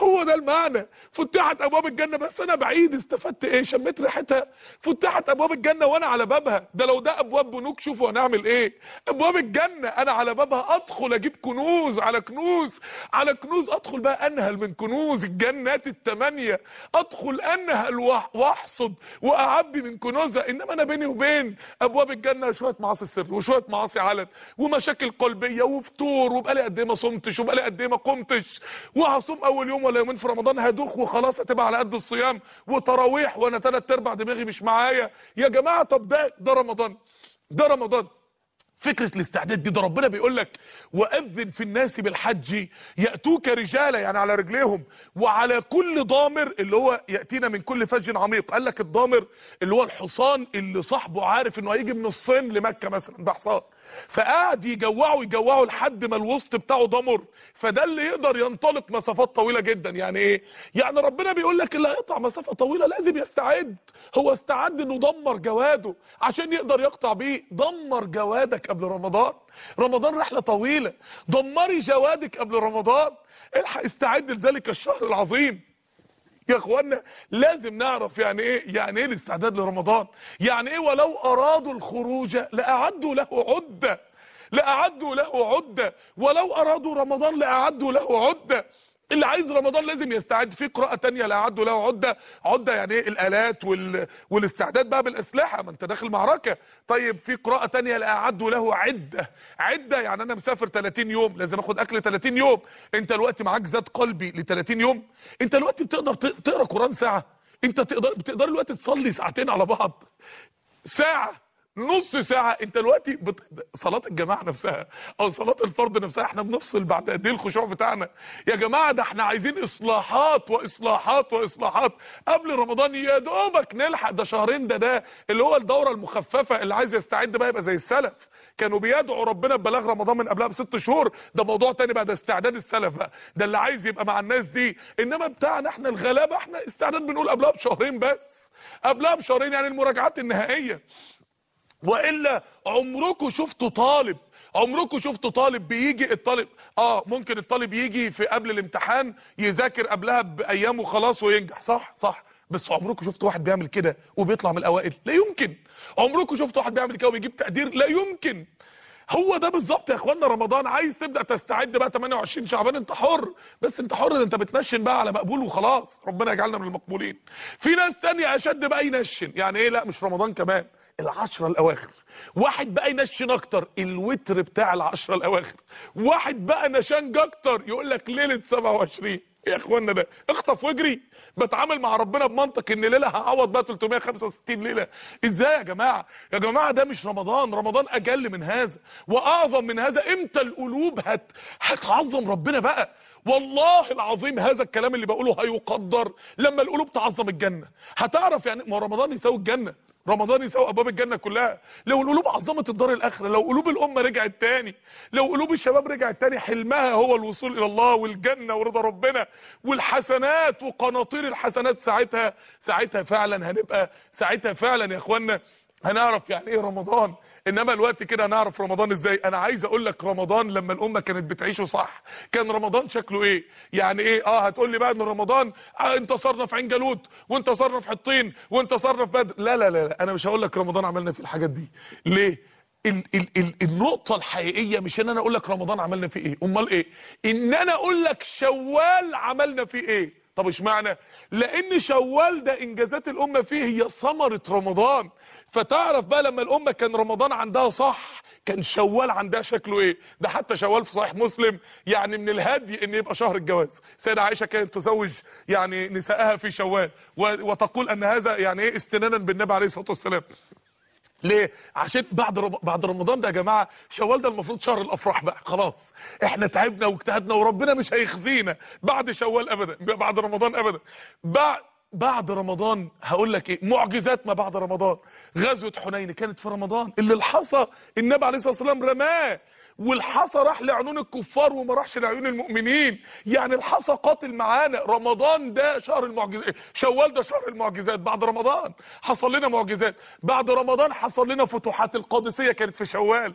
هو ده المعنى فتحت ابواب الجنه بس انا بعيد استفدت ايه شميت ريحتها فتحت ابواب الجنه وانا على بابها ده لو ده ابواب بنوك شوفوا هنعمل ايه ابواب الجنه انا على بابها ادخل اجيب كنوز على كنوز على كنوز ادخل بقى انهل من كنوز الجنات الثمانيه ادخل انهل واحصد واعبي من كنوزها انما انا بيني وبين ابواب الجنه شويه معاصي سر وشويه معاصي علن ومشاكل قلبيه وفتور وبقالي قد ايه ما صمتش وبقالي قد ايه ما قمتش وهصوم اول اول يوم ولا يومين في رمضان هدوخ وخلاص هتبقى على قد الصيام وتراويح وانا ثلاث ارباع دماغي مش معايا يا جماعه طب ده ده رمضان ده رمضان فكرة الاستعداد دي ده ربنا بيقول لك وأذن في الناس بالحج يأتوك رجالة يعني على رجليهم وعلى كل ضامر اللي هو يأتينا من كل فج عميق قال لك الضامر اللي هو الحصان اللي صاحبه عارف انه هيجي من الصين لمكة مثلا ده حصان فقعد يجوعه يجوعه لحد ما الوسط بتاعه ضمر فده اللي يقدر ينطلق مسافات طويله جدا يعني ايه يعني ربنا بيقول لك اللي هيقطع مسافه طويله لازم يستعد هو استعد انه دمر جواده عشان يقدر يقطع بيه دمر جوادك قبل رمضان رمضان رحله طويله دمري جوادك قبل رمضان الحق استعد لذلك الشهر العظيم يا اخوانا لازم نعرف يعني ايه يعني ايه الاستعداد لرمضان يعني ايه ولو ارادوا الخروج لاعدوا له عده لاعدوا له عده ولو ارادوا رمضان لاعدوا له عده اللي عايز رمضان لازم يستعد في قراءه تانية لا اعد له عده عده يعني ايه الالات وال... والاستعداد بقى بالاسلحه ما انت داخل معركه طيب في قراءه تانية لا اعد له عده عده يعني انا مسافر 30 يوم لازم اخد اكل 30 يوم انت دلوقتي معاك زاد قلبي ل 30 يوم انت دلوقتي بتقدر تقرا قران ساعه انت تقدر بتقدر دلوقتي تصلي ساعتين على بعض ساعه نص ساعه انت دلوقتي بت... صلاه الجماعه نفسها او صلاه الفرد نفسها احنا بنفصل بعد قد ايه الخشوع بتاعنا يا جماعه ده احنا عايزين اصلاحات واصلاحات واصلاحات قبل رمضان يا دوبك نلحق ده شهرين ده ده اللي هو الدوره المخففه اللي عايز يستعد بقى يبقى زي السلف كانوا بيدعوا ربنا ببلاغ رمضان من قبلها بست شهور ده موضوع تاني بقى ده استعداد السلف بقى ده اللي عايز يبقى مع الناس دي انما بتاعنا احنا الغلابه احنا استعداد بنقول قبلها بشهرين بس قبلها بشهرين يعني المراجعات النهائيه والا عمركم شفتوا طالب عمركم شفتوا طالب بيجي الطالب اه ممكن الطالب يجي في قبل الامتحان يذاكر قبلها بايام وخلاص وينجح صح صح بس عمركم شفتوا واحد بيعمل كده وبيطلع من الاوائل لا يمكن عمركم شفتوا واحد بيعمل كده وبيجيب تقدير لا يمكن هو ده بالظبط يا اخوانا رمضان عايز تبدا تستعد بقى 28 شعبان انت حر بس انت حر انت بتنشن بقى على مقبول وخلاص ربنا يجعلنا من المقبولين في ناس تانية اشد بقى ينشن يعني ايه لا مش رمضان كمان العشرة الأواخر واحد بقى ينشن أكتر الوتر بتاع العشرة الأواخر واحد بقى نشنج أكتر يقول لك ليلة 27 يا اخوانا ده اخطف واجري بتعامل مع ربنا بمنطق ان ليله هعوض بقى 365 ليله ازاي يا جماعه يا جماعه ده مش رمضان رمضان اجل من هذا واعظم من هذا امتى القلوب هت هتعظم ربنا بقى والله العظيم هذا الكلام اللي بقوله هيقدر لما القلوب تعظم الجنه هتعرف يعني ما رمضان يساوي الجنه رمضان يساوي ابواب الجنه كلها لو القلوب عظمت الدار الاخره لو قلوب الامه رجعت تاني لو قلوب الشباب رجعت تاني حلمها هو الوصول الى الله والجنه ورضا ربنا والحسنات وقناطير الحسنات ساعتها ساعتها فعلا هنبقى ساعتها فعلا يا اخوانا هنعرف يعني ايه رمضان انما الوقت كده نعرف رمضان ازاي انا عايز اقول لك رمضان لما الامه كانت بتعيشه صح كان رمضان شكله ايه يعني ايه اه هتقول لي بقى ان رمضان آه انتصرنا في عين جالوت وانتصرنا في حطين وانتصرنا في بدر لا لا لا, لا. انا مش هقول لك رمضان عملنا فيه الحاجات دي ليه ال ال ال النقطة الحقيقية مش ان انا اقول لك رمضان عملنا فيه ايه امال ايه ان انا اقول لك شوال عملنا فيه ايه طب اشمعنى لان شوال ده انجازات الامه فيه هي ثمره رمضان فتعرف بقى لما الامه كان رمضان عندها صح كان شوال عندها شكله ايه ده حتى شوال في صحيح مسلم يعني من الهدي ان يبقى شهر الجواز سيده عائشه كانت تزوج يعني نسائها في شوال وتقول ان هذا يعني ايه استنانا بالنبي عليه الصلاه والسلام ليه؟ عشان بعد رم... بعد رمضان ده يا جماعه شوال ده المفروض شهر الافراح بقى خلاص احنا تعبنا واجتهدنا وربنا مش هيخزينا بعد شوال ابدا بعد رمضان ابدا بعد بعد رمضان هقول لك ايه معجزات ما بعد رمضان غزوه حنين كانت في رمضان اللي الحصى النبي عليه الصلاه والسلام رماه والحصى راح لعيون الكفار وما راحش لعيون المؤمنين يعني الحصى قاتل معانا رمضان ده شهر المعجزات شوال ده شهر المعجزات بعد رمضان حصل لنا معجزات بعد رمضان حصل لنا فتوحات القادسيه كانت في شوال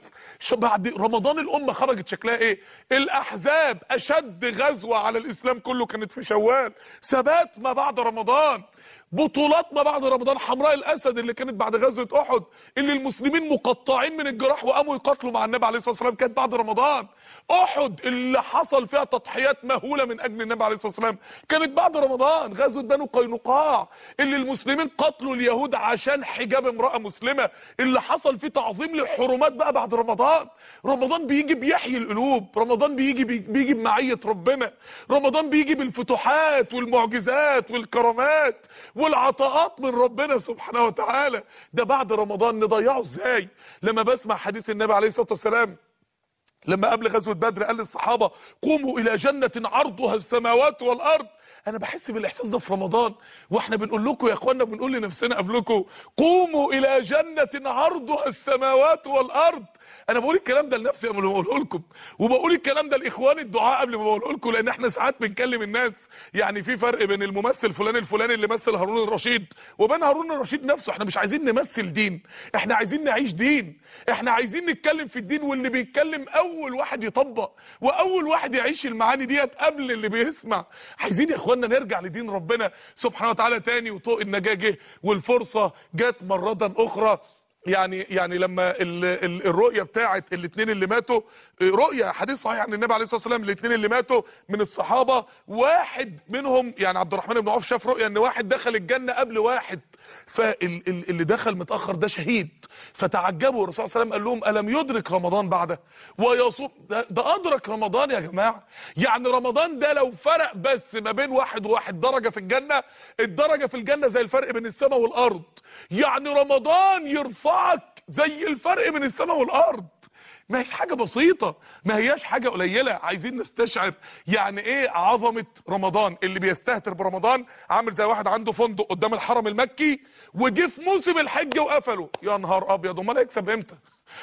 بعد رمضان الامه خرجت شكلها ايه الاحزاب اشد غزوه على الاسلام كله كانت في شوال ثبات ما بعد رمضان بطولات ما بعد رمضان حمراء الاسد اللي كانت بعد غزوه احد اللي المسلمين مقطعين من الجراح وقاموا يقاتلوا مع النبي عليه الصلاه والسلام كانت بعد رمضان احد اللي حصل فيها تضحيات مهوله من اجل النبي عليه الصلاه والسلام كانت بعد رمضان غزوه بنو قينقاع اللي المسلمين قتلوا اليهود عشان حجاب امراه مسلمه اللي حصل فيه تعظيم للحرمات بقى بعد رمضان رمضان بيجي بيحيي القلوب رمضان بيجي بيجي بمعيه ربنا رمضان بيجي بالفتوحات والمعجزات والكرامات والعطاءات من ربنا سبحانه وتعالى ده بعد رمضان نضيعه ازاي لما بسمع حديث النبي عليه الصلاه والسلام لما قبل غزوه بدر قال للصحابه قوموا الى جنه عرضها السماوات والارض انا بحس بالاحساس ده في رمضان واحنا بنقول لكم يا اخوانا بنقول لنفسنا قبلكم قوموا الى جنه عرضها السماوات والارض انا بقول الكلام ده لنفسي قبل ما بقوله لكم وبقول الكلام ده لاخواني الدعاء قبل ما بقوله لكم لان احنا ساعات بنكلم الناس يعني في فرق بين الممثل فلان الفلاني اللي مثل هارون الرشيد وبين هارون الرشيد نفسه احنا مش عايزين نمثل دين احنا عايزين نعيش دين احنا عايزين نتكلم في الدين واللي بيتكلم اول واحد يطبق واول واحد يعيش المعاني ديت قبل اللي بيسمع عايزين يا اخواننا نرجع لدين ربنا سبحانه وتعالى تاني وطوق النجاه جه والفرصه جت مره اخرى يعني يعني لما الرؤيه بتاعه الاثنين اللي ماتوا رؤيه حديث صحيح عن النبي عليه الصلاه والسلام الاثنين اللي ماتوا من الصحابه واحد منهم يعني عبد الرحمن بن عوف شاف رؤيه ان واحد دخل الجنه قبل واحد فاللي دخل متاخر ده شهيد فتعجبوا الرسول صلى الله عليه وسلم قال لهم الم يدرك رمضان بعده ويصوم ده, ده ادرك رمضان يا جماعه يعني رمضان ده لو فرق بس ما بين واحد وواحد درجه في الجنه الدرجه في الجنه زي الفرق بين السماء والارض يعني رمضان يرفعك زي الفرق بين السماء والارض ما هيش حاجة بسيطة ما هياش حاجة قليلة عايزين نستشعر يعني ايه عظمة رمضان اللي بيستهتر برمضان عامل زي واحد عنده فندق قدام الحرم المكي وجه في موسم الحج وقفله يا نهار ابيض امال هيكسب امتى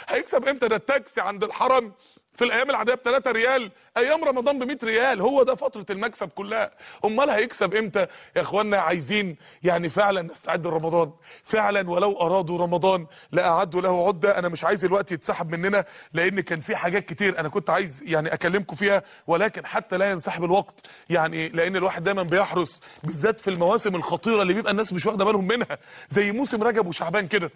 هيكسب امتى ده التاكسي عند الحرم في الايام العاديه ب 3 ريال ايام رمضان ب 100 ريال هو ده فتره المكسب كلها امال هيكسب امتى يا اخوانا عايزين يعني فعلا نستعد لرمضان فعلا ولو ارادوا رمضان لاعدوا له عده انا مش عايز الوقت يتسحب مننا لان كان في حاجات كتير انا كنت عايز يعني اكلمكم فيها ولكن حتى لا ينسحب الوقت يعني لان الواحد دايما بيحرص بالذات في المواسم الخطيره اللي بيبقى الناس مش واخده بالهم منها زي موسم رجب وشعبان كده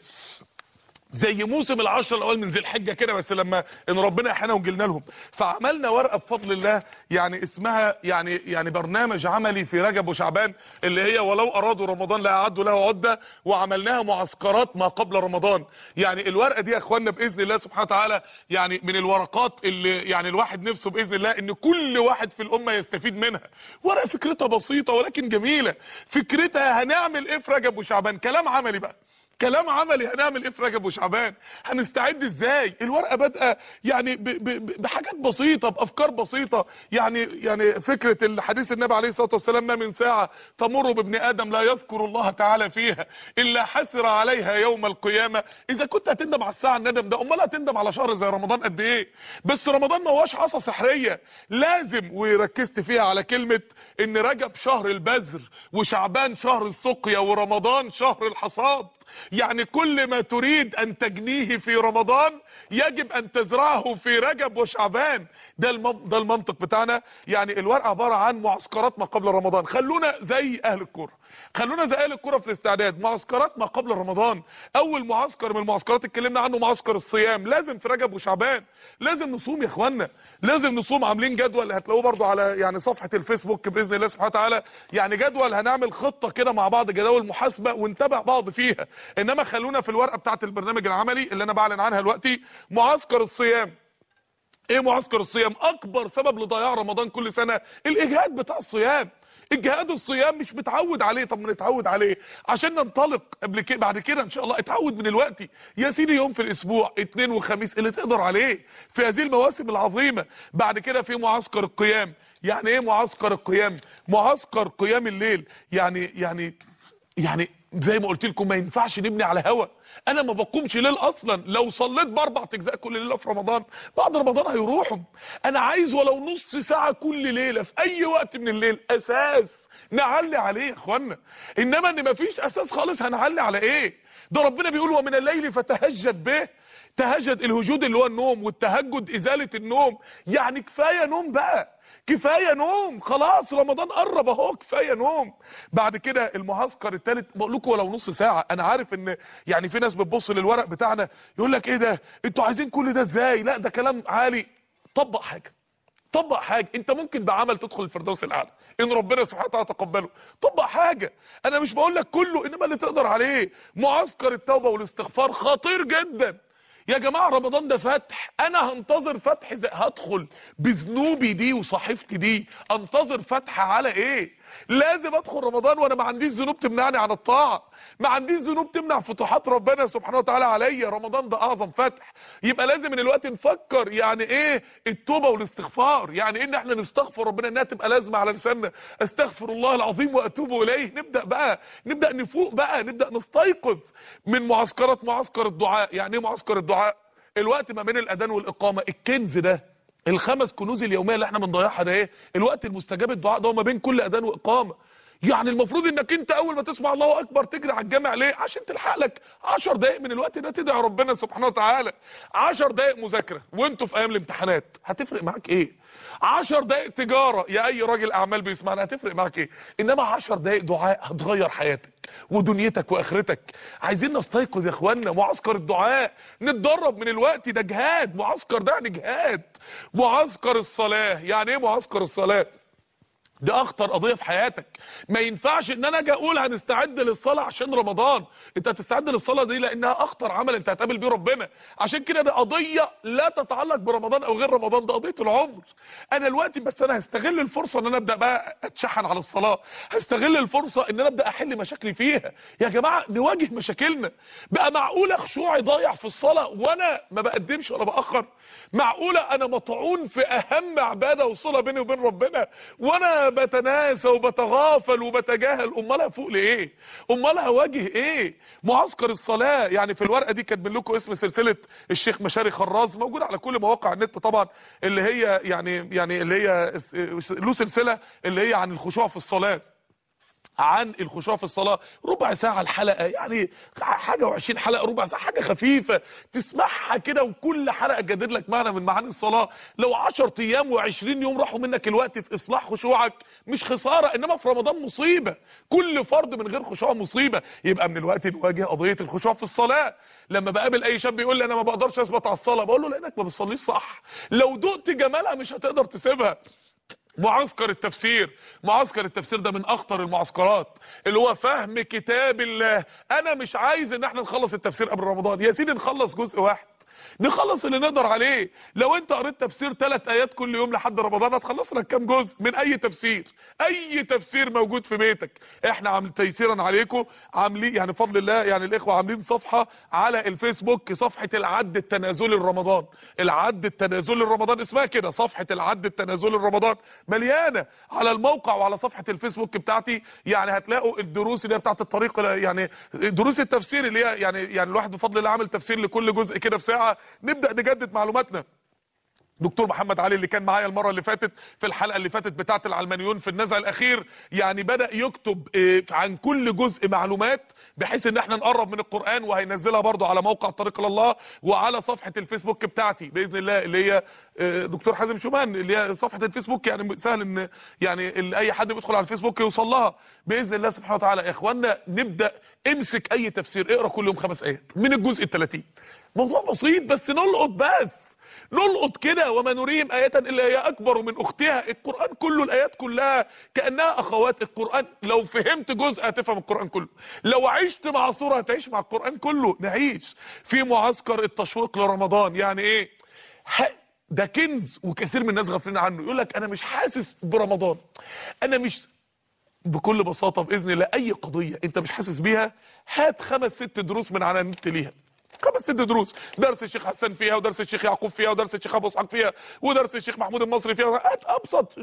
زي موسم العشرة الاول من ذي الحجه كده بس لما ان ربنا احنا وجلنا لهم فعملنا ورقه بفضل الله يعني اسمها يعني يعني برنامج عملي في رجب وشعبان اللي هي ولو ارادوا رمضان لا اعدوا له عده وعملناها معسكرات ما قبل رمضان يعني الورقه دي يا اخوانا باذن الله سبحانه وتعالى يعني من الورقات اللي يعني الواحد نفسه باذن الله ان كل واحد في الامه يستفيد منها ورقه فكرتها بسيطه ولكن جميله فكرتها هنعمل ايه في رجب وشعبان كلام عملي بقى كلام عملي هنعمل ايه في رجب وشعبان هنستعد ازاي الورقه بادئه يعني ب ب بحاجات بسيطه بافكار بسيطه يعني يعني فكره الحديث النبي عليه الصلاه والسلام ما من ساعه تمر بابن ادم لا يذكر الله تعالى فيها الا حسر عليها يوم القيامه اذا كنت هتندم على الساعه الندم ده امال هتندم على شهر زي رمضان قد ايه بس رمضان ما هواش عصا سحريه لازم وركزت فيها على كلمه ان رجب شهر البذر وشعبان شهر السقيا ورمضان شهر الحصاد يعني كل ما تريد أن تجنيه في رمضان يجب أن تزرعه في رجب وشعبان ده, المن... ده المنطق بتاعنا يعني الورقة عبارة عن معسكرات ما قبل رمضان خلونا زي أهل الكورة خلونا زقال الكره في الاستعداد معسكرات ما قبل رمضان اول معسكر من المعسكرات اتكلمنا عنه معسكر الصيام لازم في رجب وشعبان لازم نصوم يا اخوانا لازم نصوم عاملين جدول هتلاقوه برضو على يعني صفحه الفيسبوك باذن الله سبحانه وتعالى يعني جدول هنعمل خطه كده مع بعض جداول محاسبه ونتابع بعض فيها انما خلونا في الورقه بتاعه البرنامج العملي اللي انا بعلن عنها دلوقتي معسكر الصيام ايه معسكر الصيام اكبر سبب لضياع رمضان كل سنه الاجهاد بتاع الصيام اجهاد الصيام مش متعود عليه طب ما نتعود عليه عشان ننطلق قبل كده بعد كده ان شاء الله اتعود من الوقت يا سيدي يوم في الاسبوع اثنين وخميس اللي تقدر عليه في هذه المواسم العظيمه بعد كده في معسكر القيام يعني ايه معسكر القيام معسكر قيام الليل يعني يعني يعني زي ما قلت لكم ما ينفعش نبني على هوا انا ما بقومش ليل اصلا لو صليت باربع اجزاء كل ليله في رمضان بعد رمضان هيروحوا انا عايز ولو نص ساعه كل ليله في اي وقت من الليل اساس نعلي عليه يا اخوانا انما ان ما فيش اساس خالص هنعلي على ايه ده ربنا بيقول ومن الليل فتهجد به تهجد الهجود اللي هو النوم والتهجد ازاله النوم يعني كفايه نوم بقى كفايه نوم خلاص رمضان قرب اهو كفايه نوم بعد كده المعسكر الثالث بقول لكم ولو نص ساعه انا عارف ان يعني في ناس بتبص للورق بتاعنا يقول لك ايه ده انتوا عايزين كل ده ازاي لا ده كلام عالي طبق حاجه طبق حاجه انت ممكن بعمل تدخل الفردوس الاعلى ان ربنا سبحانه وتعالى تقبله طبق حاجه انا مش بقول لك كله انما اللي تقدر عليه معسكر التوبه والاستغفار خطير جدا يا جماعه رمضان ده فتح انا هنتظر فتح هدخل بذنوبي دي وصحيفتي دي انتظر فتح على ايه لازم ادخل رمضان وانا ما عنديش ذنوب تمنعني عن الطاعه ما عنديش ذنوب تمنع فتوحات ربنا سبحانه وتعالى عليا رمضان ده اعظم فتح يبقى لازم من الوقت نفكر يعني ايه التوبه والاستغفار يعني ايه ان احنا نستغفر ربنا انها تبقى لازمه على لساننا استغفر الله العظيم واتوب اليه نبدا بقى نبدا نفوق بقى نبدا نستيقظ من معسكرات معسكر الدعاء يعني ايه معسكر الدعاء الوقت ما بين الاذان والاقامه الكنز ده الخمس كنوز اليوميه اللي احنا بنضيعها ده ايه الوقت المستجاب الدعاء ده ما بين كل اذان واقامه يعني المفروض انك انت اول ما تسمع الله اكبر تجري على الجامع ليه عشان تلحق لك 10 دقائق من الوقت ده تدعي ربنا سبحانه وتعالى 10 دقائق مذاكره وانتوا في ايام الامتحانات هتفرق معاك ايه 10 دقايق تجاره يا اي راجل اعمال بيسمعنا هتفرق معاك ايه انما 10 دقايق دعاء هتغير حياتك ودنيتك واخرتك عايزين نستيقظ يا إخوانا معسكر الدعاء نتدرب من الوقت ده جهاد معسكر ده يعني جهاد معسكر الصلاه يعني ايه معسكر الصلاه دي اخطر قضيه في حياتك ما ينفعش ان انا اجي اقول هنستعد للصلاه عشان رمضان انت هتستعد للصلاه دي لانها اخطر عمل انت هتقابل بيه ربنا عشان كده دي قضيه لا تتعلق برمضان او غير رمضان دي قضيه العمر انا دلوقتي بس انا هستغل الفرصه ان انا ابدا بقى اتشحن على الصلاه هستغل الفرصه ان انا ابدا احل مشاكلي فيها يا جماعه نواجه مشاكلنا بقى معقوله خشوعي ضايع في الصلاه وانا ما بقدمش ولا باخر معقوله انا مطعون في اهم عباده وصله بيني وبين ربنا وانا بتناسى وبتغافل وبتجاهل امال هفوق لايه امال هواجه ايه معسكر الصلاه يعني في الورقه دي كاتبين لكم اسم سلسله الشيخ مشاري خراز موجود على كل مواقع النت طبعا اللي هي يعني يعني اللي هي له سلسله اللي هي عن الخشوع في الصلاه عن الخشوع في الصلاه ربع ساعه الحلقه يعني حاجه و20 حلقه ربع ساعه حاجه خفيفه تسمعها كده وكل حلقه جدد لك معنى من معاني الصلاه لو 10 ايام و20 يوم راحوا منك الوقت في اصلاح خشوعك مش خساره انما في رمضان مصيبه كل فرد من غير خشوع مصيبه يبقى من الوقت نواجه قضيه الخشوع في الصلاه لما بقابل اي شاب بيقول لي انا ما بقدرش اثبت على الصلاه بقول له لانك ما بتصليش صح لو دقت جمالها مش هتقدر تسيبها معسكر التفسير معسكر التفسير ده من اخطر المعسكرات اللي هو فهم كتاب الله انا مش عايز ان احنا نخلص التفسير قبل رمضان يا سيدي نخلص جزء واحد نخلص اللي نقدر عليه لو انت قريت تفسير ثلاث ايات كل يوم لحد رمضان هتخلص لك كام جزء من اي تفسير اي تفسير موجود في بيتك احنا عامل تيسيرا عليكم عاملين يعني فضل الله يعني الاخوه عاملين صفحه على الفيسبوك صفحه العد التنازلي الرمضان العد التنازلي الرمضان اسمها كده صفحه العد التنازلي الرمضان مليانه على الموقع وعلى صفحه الفيسبوك بتاعتي يعني هتلاقوا الدروس اللي هي بتاعه الطريق يعني دروس التفسير اللي هي يعني يعني الواحد بفضل الله عامل تفسير لكل جزء كده في ساعه نبدا نجدد معلوماتنا دكتور محمد علي اللي كان معايا المره اللي فاتت في الحلقه اللي فاتت بتاعه العلمانيون في النزع الاخير يعني بدا يكتب آه، عن كل جزء معلومات بحيث ان احنا نقرب من القران وهينزلها برضه على موقع طريق الله وعلى صفحه الفيسبوك بتاعتي باذن الله اللي هي آه، دكتور حازم شومان اللي هي صفحه الفيسبوك يعني سهل ان يعني اي حد بيدخل على الفيسبوك يوصل لها باذن الله سبحانه وتعالى يا اخوانا نبدا امسك اي تفسير اقرا كل يوم خمس ايات من الجزء ال 30 موضوع بسيط بس نلقط بس نلقط كده وما نريهم آية إلا هي أكبر من أختها القرآن كله الآيات كلها كأنها أخوات القرآن لو فهمت جزء هتفهم القرآن كله لو عشت مع صورة هتعيش مع القرآن كله نعيش في معسكر التشويق لرمضان يعني إيه ده كنز وكثير من الناس غافلين عنه يقول لك أنا مش حاسس برمضان أنا مش بكل بساطة بإذن الله أي قضية أنت مش حاسس بيها هات خمس ست دروس من على النت ليها خمس ست دروس درس الشيخ حسان فيها ودرس الشيخ يعقوب فيها ودرس الشيخ ابو اسحاق فيها ودرس الشيخ محمود المصري فيها هات ابسط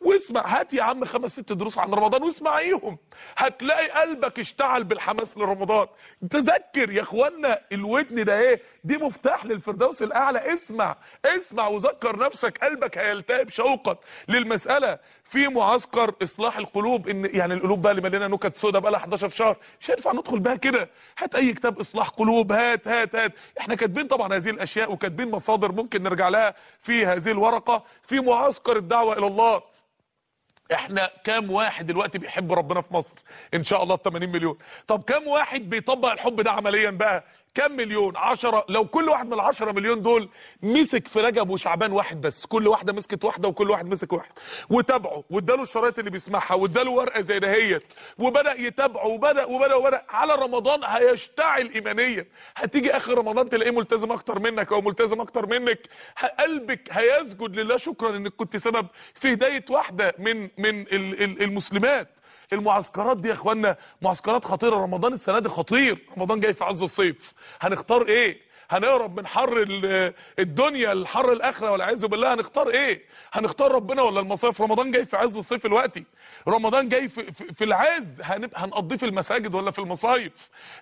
واسمع هات يا عم خمس ست دروس عن رمضان واسمعيهم هتلاقي قلبك اشتعل بالحماس لرمضان تذكر يا اخوانا الودن ده ايه دي مفتاح للفردوس الاعلى اسمع اسمع وذكر نفسك قلبك هيلتهب شوقا للمساله في معسكر اصلاح القلوب ان يعني القلوب بقى اللي مليانه نكت سودا بقى لها 11 شهر مش هينفع ندخل بقى كده هات اي كتاب اصلاح قلوب هات هات هات احنا كاتبين طبعا هذه الاشياء وكاتبين مصادر ممكن نرجع لها في هذه الورقه في معسكر الدعوه الى الله احنا كام واحد دلوقتي بيحب ربنا في مصر ان شاء الله 80 مليون طب كام واحد بيطبق الحب ده عمليا بقى كم مليون عشرة لو كل واحد من العشرة مليون دول مسك في رجب وشعبان واحد بس كل واحدة مسكت واحدة وكل واحد مسك واحد وتابعه واداله الشرايط اللي بيسمعها واداله ورقة زي دهيت وبدأ يتابعه وبدأ وبدأ وبدأ على رمضان هيشتعل إيمانيا هتيجي آخر رمضان تلاقيه ملتزم أكتر منك أو ملتزم أكتر منك قلبك هيسجد لله شكرا إنك كنت سبب في هداية واحدة من من المسلمات المعسكرات دي يا اخوانا معسكرات خطيره رمضان السنه دي خطير رمضان جاي في عز الصيف هنختار ايه هنهرب من حر الدنيا لحر الاخره والعياذ بالله هنختار ايه هنختار ربنا ولا المصايف رمضان جاي في عز الصيف دلوقتي رمضان جاي في, في, في العز هنقضيه في المساجد ولا في المصايف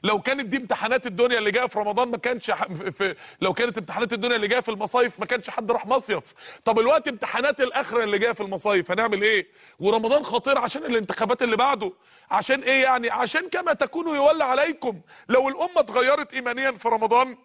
لو كانت دي امتحانات الدنيا اللي جايه في رمضان ما كانش في لو كانت امتحانات الدنيا اللي جايه في المصايف ما كانش حد راح مصيف طب الوقت امتحانات الاخره اللي جايه في المصايف هنعمل ايه ورمضان خطير عشان الانتخابات اللي بعده عشان ايه يعني عشان كما تكونوا يولى عليكم لو الامه اتغيرت ايمانيا في رمضان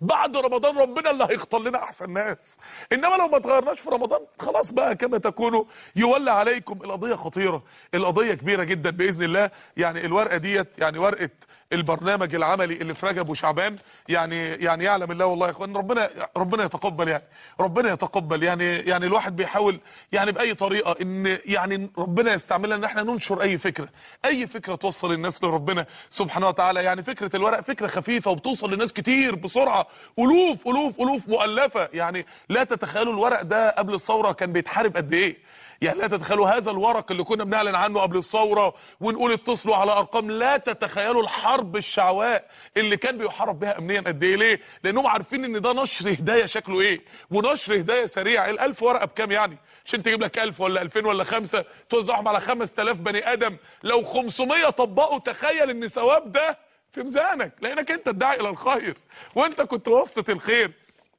بعد رمضان ربنا اللي هيختار لنا احسن ناس انما لو ما تغيرناش في رمضان خلاص بقى كما تكونوا يولى عليكم القضيه خطيره القضيه كبيره جدا باذن الله يعني الورقه ديت يعني ورقه البرنامج العملي اللي في رجب وشعبان يعني يعني يعلم الله والله يا اخوان ربنا ربنا يتقبل يعني ربنا يتقبل يعني يعني الواحد بيحاول يعني باي طريقه ان يعني ربنا يستعملها ان احنا ننشر اي فكره اي فكره توصل الناس لربنا سبحانه وتعالى يعني فكره الورق فكره خفيفه وبتوصل لناس كتير بسرعه الوف الوف الوف مؤلفه يعني لا تتخيلوا الورق ده قبل الثوره كان بيتحارب قد ايه يعني لا تتخيلوا هذا الورق اللي كنا بنعلن عنه قبل الثوره ونقول اتصلوا على ارقام لا تتخيلوا الحرب الشعواء اللي كان بيحارب بها امنيا قد ايه ليه؟ لانهم عارفين ان ده نشر هدايه شكله ايه؟ ونشر هدايه سريع ال 1000 ورقه بكام يعني؟ عشان تجيب لك 1000 ولا 2000 ولا 5 توزعهم على 5000 بني ادم لو 500 طبقوا تخيل ان ثواب ده في ميزانك لانك انت الداعي الى الخير وانت كنت واسطه الخير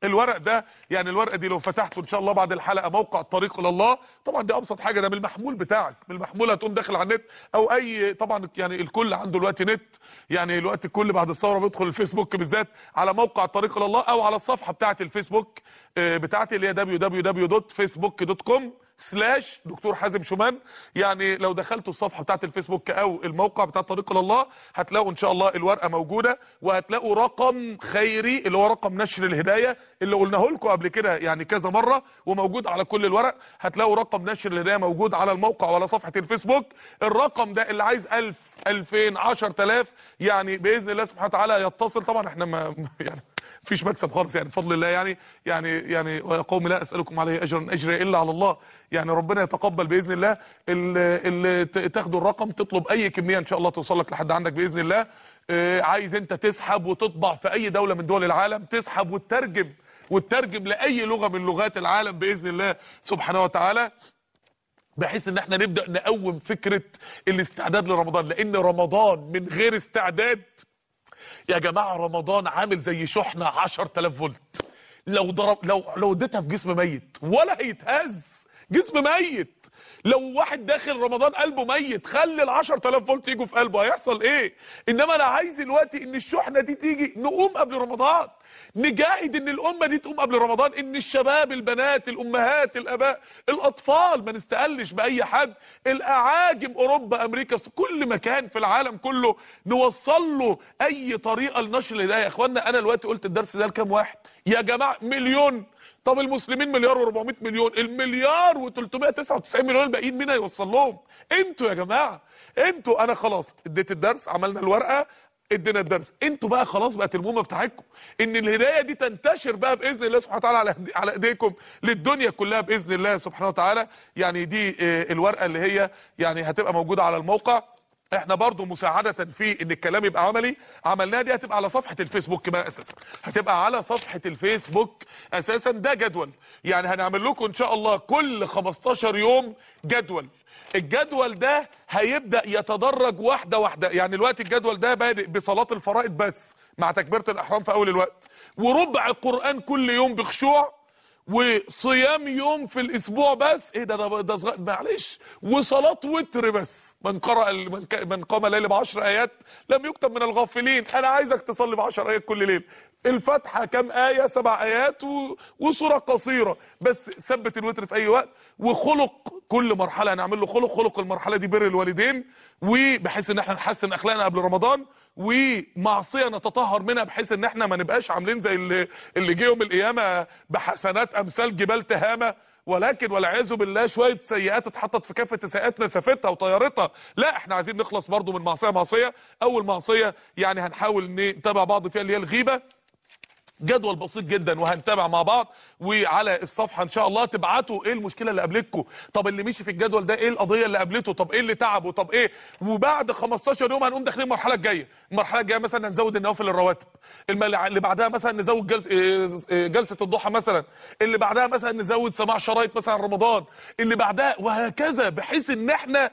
الورق ده يعني الورقه دي لو فتحته ان شاء الله بعد الحلقه موقع الطريق الى الله طبعا دي ابسط حاجه ده من المحمول بتاعك من المحمول هتقوم داخل على النت او اي طبعا يعني الكل عنده دلوقتي نت يعني الوقت الكل بعد الثوره بيدخل الفيسبوك بالذات على موقع الطريق الى الله او على الصفحه بتاعه الفيسبوك آه، بتاعتي اللي هي www.facebook.com سلاش دكتور حازم شومان يعني لو دخلتوا الصفحه بتاعت الفيسبوك او الموقع بتاع طريق الى الله هتلاقوا ان شاء الله الورقه موجوده وهتلاقوا رقم خيري اللي هو رقم نشر الهدايه اللي قلناه لكم قبل كده يعني كذا مره وموجود على كل الورق هتلاقوا رقم نشر الهدايه موجود على الموقع وعلى صفحه الفيسبوك الرقم ده اللي عايز 1000 2000 10000 يعني باذن الله سبحانه وتعالى يتصل طبعا احنا ما [laughs] يعني فيش مكسب خالص يعني بفضل الله يعني يعني يعني ويا قوم لا اسالكم عليه اجرا اجري الا على الله يعني ربنا يتقبل باذن الله اللي تاخدوا الرقم تطلب اي كميه ان شاء الله توصل لك لحد عندك باذن الله آه، عايز انت تسحب وتطبع في اي دوله من دول العالم تسحب وتترجم وتترجم لاي لغه من لغات العالم باذن الله سبحانه وتعالى بحيث ان احنا نبدا نقوم فكره الاستعداد لرمضان لان رمضان من غير استعداد يا جماعه رمضان عامل زي شحنه 10000 فولت لو ضرب لو لو اديتها في جسم ميت ولا هيتهز جسم ميت لو واحد داخل رمضان قلبه ميت خلي ال 10000 فولت يجوا في قلبه هيحصل ايه انما انا عايز دلوقتي ان الشحنه دي تيجي نقوم قبل رمضان نجاهد ان الامه دي تقوم قبل رمضان ان الشباب البنات الامهات الاباء الاطفال ما نستقلش باي حد الاعاجم اوروبا امريكا كل مكان في العالم كله نوصل له اي طريقه لنشر الهدايه يا اخوانا انا دلوقتي قلت الدرس ده لكام واحد يا جماعه مليون طب المسلمين مليار و400 مليون المليار و399 مليون الباقيين مين هيوصل لهم انتوا يا جماعه انتوا انا خلاص اديت الدرس عملنا الورقه ادينا الدرس انتوا بقى خلاص بقت المهمه بتاعتكم ان الهدايه دي تنتشر بقى باذن الله سبحانه وتعالى على على ايديكم للدنيا كلها باذن الله سبحانه وتعالى يعني دي آه، الورقه اللي هي يعني هتبقى موجوده على الموقع احنا برضو مساعدة في ان الكلام يبقى عملي عملناها دي هتبقى على صفحة الفيسبوك بقى اساسا هتبقى على صفحة الفيسبوك اساسا ده جدول يعني هنعمل لكم ان شاء الله كل 15 يوم جدول الجدول ده هيبدأ يتدرج واحدة واحدة يعني الوقت الجدول ده بادئ بصلاة الفرائض بس مع تكبيرة الاحرام في اول الوقت وربع القرآن كل يوم بخشوع وصيام يوم في الاسبوع بس ايه ده ده, ده صغير معلش وصلاه وتر بس من قرأ من, قام ليل ب ايات لم يكتب من الغافلين انا عايزك تصلي ب 10 ايات كل ليل الفاتحه كام ايه سبع ايات و... وصوره قصيره بس ثبت الوتر في اي وقت وخلق كل مرحله هنعمل له خلق خلق المرحله دي بر الوالدين وبحيث ان احنا نحسن اخلاقنا قبل رمضان ومعصيه نتطهر منها بحيث ان احنا ما نبقاش عاملين زي اللي اللي جه يوم القيامه بحسنات امثال جبال تهامه ولكن والعياذ بالله شويه سيئات اتحطت في كافه سيئاتنا سافتها وطيرتها لا احنا عايزين نخلص برضو من معصيه معصيه اول معصيه يعني هنحاول نتابع بعض فيها اللي هي الغيبه جدول بسيط جدا وهنتابع مع بعض وعلى الصفحه ان شاء الله تبعتوا ايه المشكله اللي قابلتكم طب اللي مشي في الجدول ده ايه القضيه اللي قابلته طب ايه اللي تعبه طب ايه وبعد 15 يوم هنقوم داخلين المرحله الجايه المرحله الجايه مثلا هنزود النوافل الرواتب اللي بعدها مثلا نزود جلسه آه، آه، آه، جلسه الضحى مثلا اللي بعدها مثلا نزود سماع شرايط مثلا رمضان اللي بعدها وهكذا بحيث ان احنا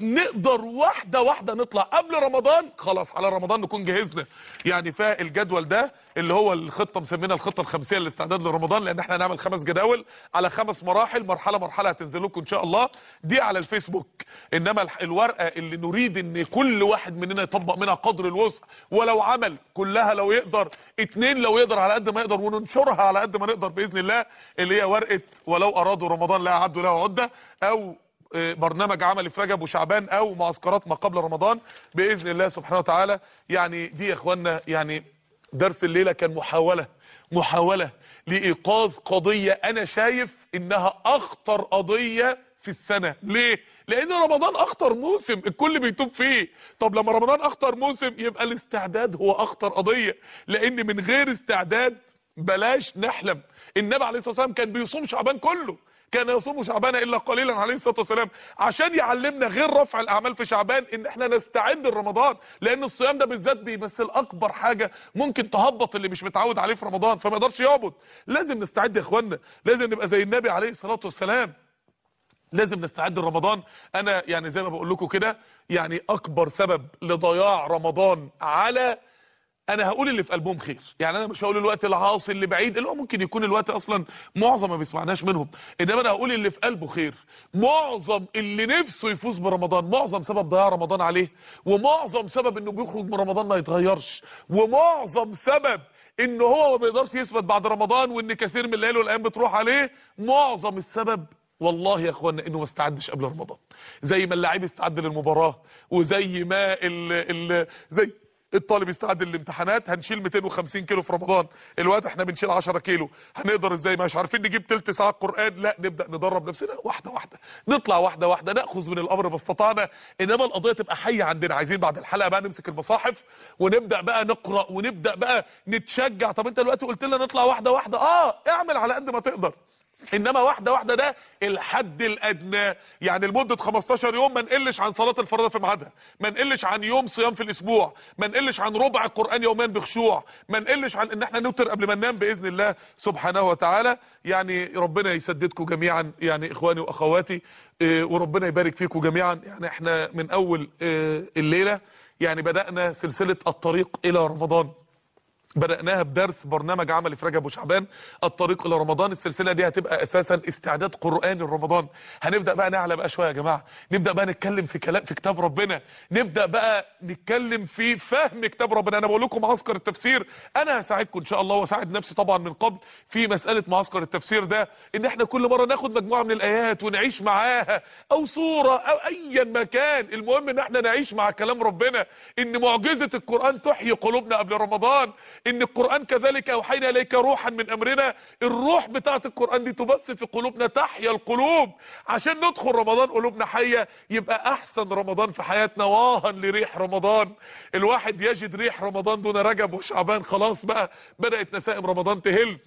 نقدر واحده واحده نطلع قبل رمضان خلاص على رمضان نكون جهزنا يعني فالجدول ده اللي هو الخطه مسمينا الخطه الخمسيه للاستعداد لرمضان لان احنا هنعمل خمس جداول على خمس مراحل مرحله مرحله هتنزل لكم ان شاء الله دي على الفيسبوك انما الورقه اللي نريد ان كل واحد مننا يطبق منها قدر الوسع ولو عمل كلها لو يقدر اتنين لو يقدر على قد ما يقدر وننشرها على قد ما نقدر باذن الله اللي هي ورقه ولو ارادوا رمضان لا عدوا له عده او آه، برنامج عمل في رجب وشعبان او معسكرات ما قبل رمضان باذن الله سبحانه وتعالى يعني دي يا اخوانا يعني درس الليله كان محاوله محاوله لايقاظ قضيه انا شايف انها اخطر قضيه في السنه ليه لان رمضان اخطر موسم الكل بيتوب فيه طب لما رمضان اخطر موسم يبقى الاستعداد هو اخطر قضيه لان من غير استعداد بلاش نحلم النبي عليه الصلاه والسلام كان بيصوم شعبان كله كان يصوم شعبان الا قليلا عليه الصلاه والسلام عشان يعلمنا غير رفع الاعمال في شعبان ان احنا نستعد لرمضان لان الصيام ده بالذات بيمثل اكبر حاجه ممكن تهبط اللي مش متعود عليه في رمضان فما يقدرش يعبد لازم نستعد يا اخوانا لازم نبقى زي النبي عليه الصلاه والسلام لازم نستعد لرمضان انا يعني زي ما بقول لكم كده يعني اكبر سبب لضياع رمضان على انا هقول اللي في قلبهم خير يعني انا مش هقول الوقت العاصي اللي بعيد اللي هو ممكن يكون الوقت اصلا معظم ما بيسمعناش منهم انما انا هقول اللي في قلبه خير معظم اللي نفسه يفوز برمضان معظم سبب ضياع رمضان عليه ومعظم سبب انه بيخرج من رمضان ما يتغيرش ومعظم سبب ان هو ما بيقدرش يثبت بعد رمضان وان كثير من الليالي والايام بتروح عليه معظم السبب والله يا اخوانا انه ما استعدش قبل رمضان زي ما اللاعب استعد للمباراه وزي ما ال ال زي الطالب يستعد للامتحانات هنشيل 250 كيلو في رمضان الوقت احنا بنشيل 10 كيلو هنقدر ازاي مش عارفين نجيب تلت ساعه قران لا نبدا ندرب نفسنا واحده واحده نطلع واحده واحده ناخذ من الامر ما استطعنا انما القضيه تبقى حيه عندنا عايزين بعد الحلقه بقى نمسك المصاحف ونبدا بقى نقرا ونبدا بقى نتشجع طب انت دلوقتي قلت لنا نطلع واحده واحده اه اعمل على قد ما تقدر انما واحده واحده ده الحد الادنى يعني لمده 15 يوم ما نقلش عن صلاه الفرض في ميعادها ما نقلش عن يوم صيام في الاسبوع ما نقلش عن ربع القران يوميا بخشوع ما نقلش عن ان احنا نوتر قبل ما ننام باذن الله سبحانه وتعالى يعني ربنا يسددكم جميعا يعني اخواني واخواتي آه، وربنا يبارك فيكم جميعا يعني احنا من اول آه، الليله يعني بدانا سلسله الطريق الى رمضان بدأناها بدرس برنامج عملي في رجب وشعبان الطريق إلى رمضان السلسلة دي هتبقى أساسا استعداد قرآني لرمضان هنبدأ بقى نعلى بقى شوية يا جماعة نبدأ بقى نتكلم في كلام في كتاب ربنا نبدأ بقى نتكلم في فهم كتاب ربنا أنا بقول لكم معسكر التفسير أنا هساعدكم إن شاء الله وأساعد نفسي طبعا من قبل في مسألة معسكر التفسير ده إن إحنا كل مرة ناخد مجموعة من الآيات ونعيش معاها أو صورة أو أيا ما كان المهم إن إحنا نعيش مع كلام ربنا إن معجزة القرآن تحيي قلوبنا قبل رمضان ان القران كذلك اوحينا اليك روحا من امرنا الروح بتاعه القران دي تبث في قلوبنا تحيا القلوب عشان ندخل رمضان قلوبنا حيه يبقى احسن رمضان في حياتنا واها لريح رمضان الواحد يجد ريح رمضان دون رجب وشعبان خلاص بقى بدات نسائم رمضان تهل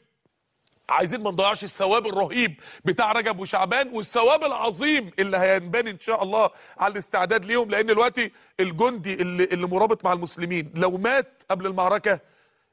عايزين ما نضيعش الثواب الرهيب بتاع رجب وشعبان والثواب العظيم اللي هينبني ان شاء الله على الاستعداد ليهم لان دلوقتي الجندي اللي, اللي مرابط مع المسلمين لو مات قبل المعركه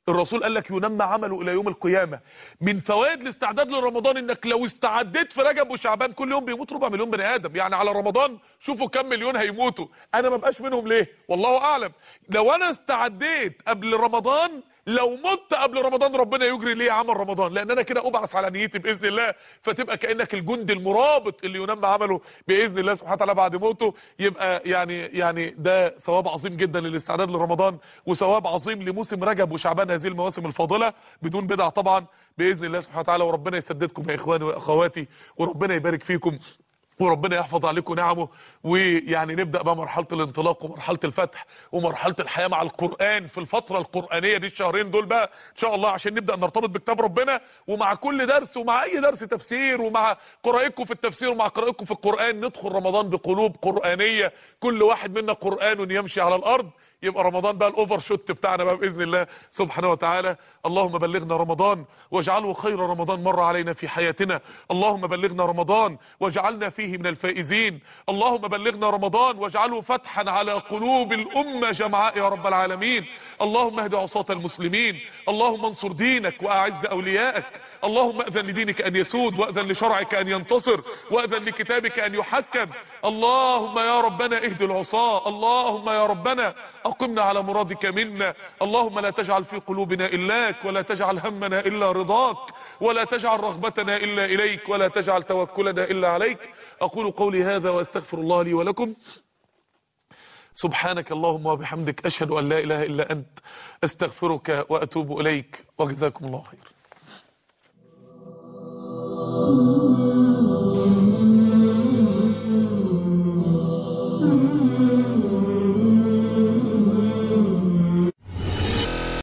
الرسول قال لك ينمى عمله الى يوم القيامه من فوائد الاستعداد لرمضان انك لو استعديت في رجب وشعبان كل يوم بيموت ربع مليون بني ادم يعني على رمضان شوفوا كم مليون هيموتوا انا ما بقاش منهم ليه والله اعلم لو انا استعديت قبل رمضان لو مت قبل رمضان ربنا يجري لي عمل رمضان لان انا كده ابعث على نيتي باذن الله فتبقى كانك الجندي المرابط اللي ينام عمله باذن الله سبحانه وتعالى بعد موته يبقى يعني يعني ده ثواب عظيم جدا للاستعداد لرمضان وثواب عظيم لموسم رجب وشعبان هذه المواسم الفاضله بدون بدع طبعا باذن الله سبحانه وتعالى وربنا يسددكم يا اخواني واخواتي وربنا يبارك فيكم وربنا يحفظ عليكم نعمه ويعني نبدا بقى مرحله الانطلاق ومرحله الفتح ومرحله الحياه مع القران في الفتره القرانيه دي الشهرين دول بقى ان شاء الله عشان نبدا نرتبط بكتاب ربنا ومع كل درس ومع اي درس تفسير ومع قرائكم في التفسير ومع قرائكم في القران ندخل رمضان بقلوب قرانيه كل واحد منا قران يمشي على الارض يبقى رمضان بقى الاوفر شوت بتاعنا بقى باذن الله سبحانه وتعالى اللهم بلغنا رمضان واجعله خير رمضان مر علينا في حياتنا اللهم بلغنا رمضان واجعلنا فيه من الفائزين اللهم بلغنا رمضان واجعله فتحا على قلوب الامه جمعاء يا رب العالمين اللهم اهد عصاة المسلمين اللهم انصر دينك واعز اوليائك اللهم اذن لدينك ان يسود واذن لشرعك ان ينتصر واذن لكتابك ان يحكم اللهم يا ربنا اهد العصاة اللهم يا ربنا أقمنا على مرادك منا اللهم لا تجعل في قلوبنا إلاك ولا تجعل همنا إلا رضاك ولا تجعل رغبتنا إلا إليك ولا تجعل توكلنا إلا عليك أقول قولي هذا وأستغفر الله لي ولكم سبحانك اللهم وبحمدك أشهد أن لا إله إلا أنت أستغفرك وأتوب إليك وجزاكم الله خير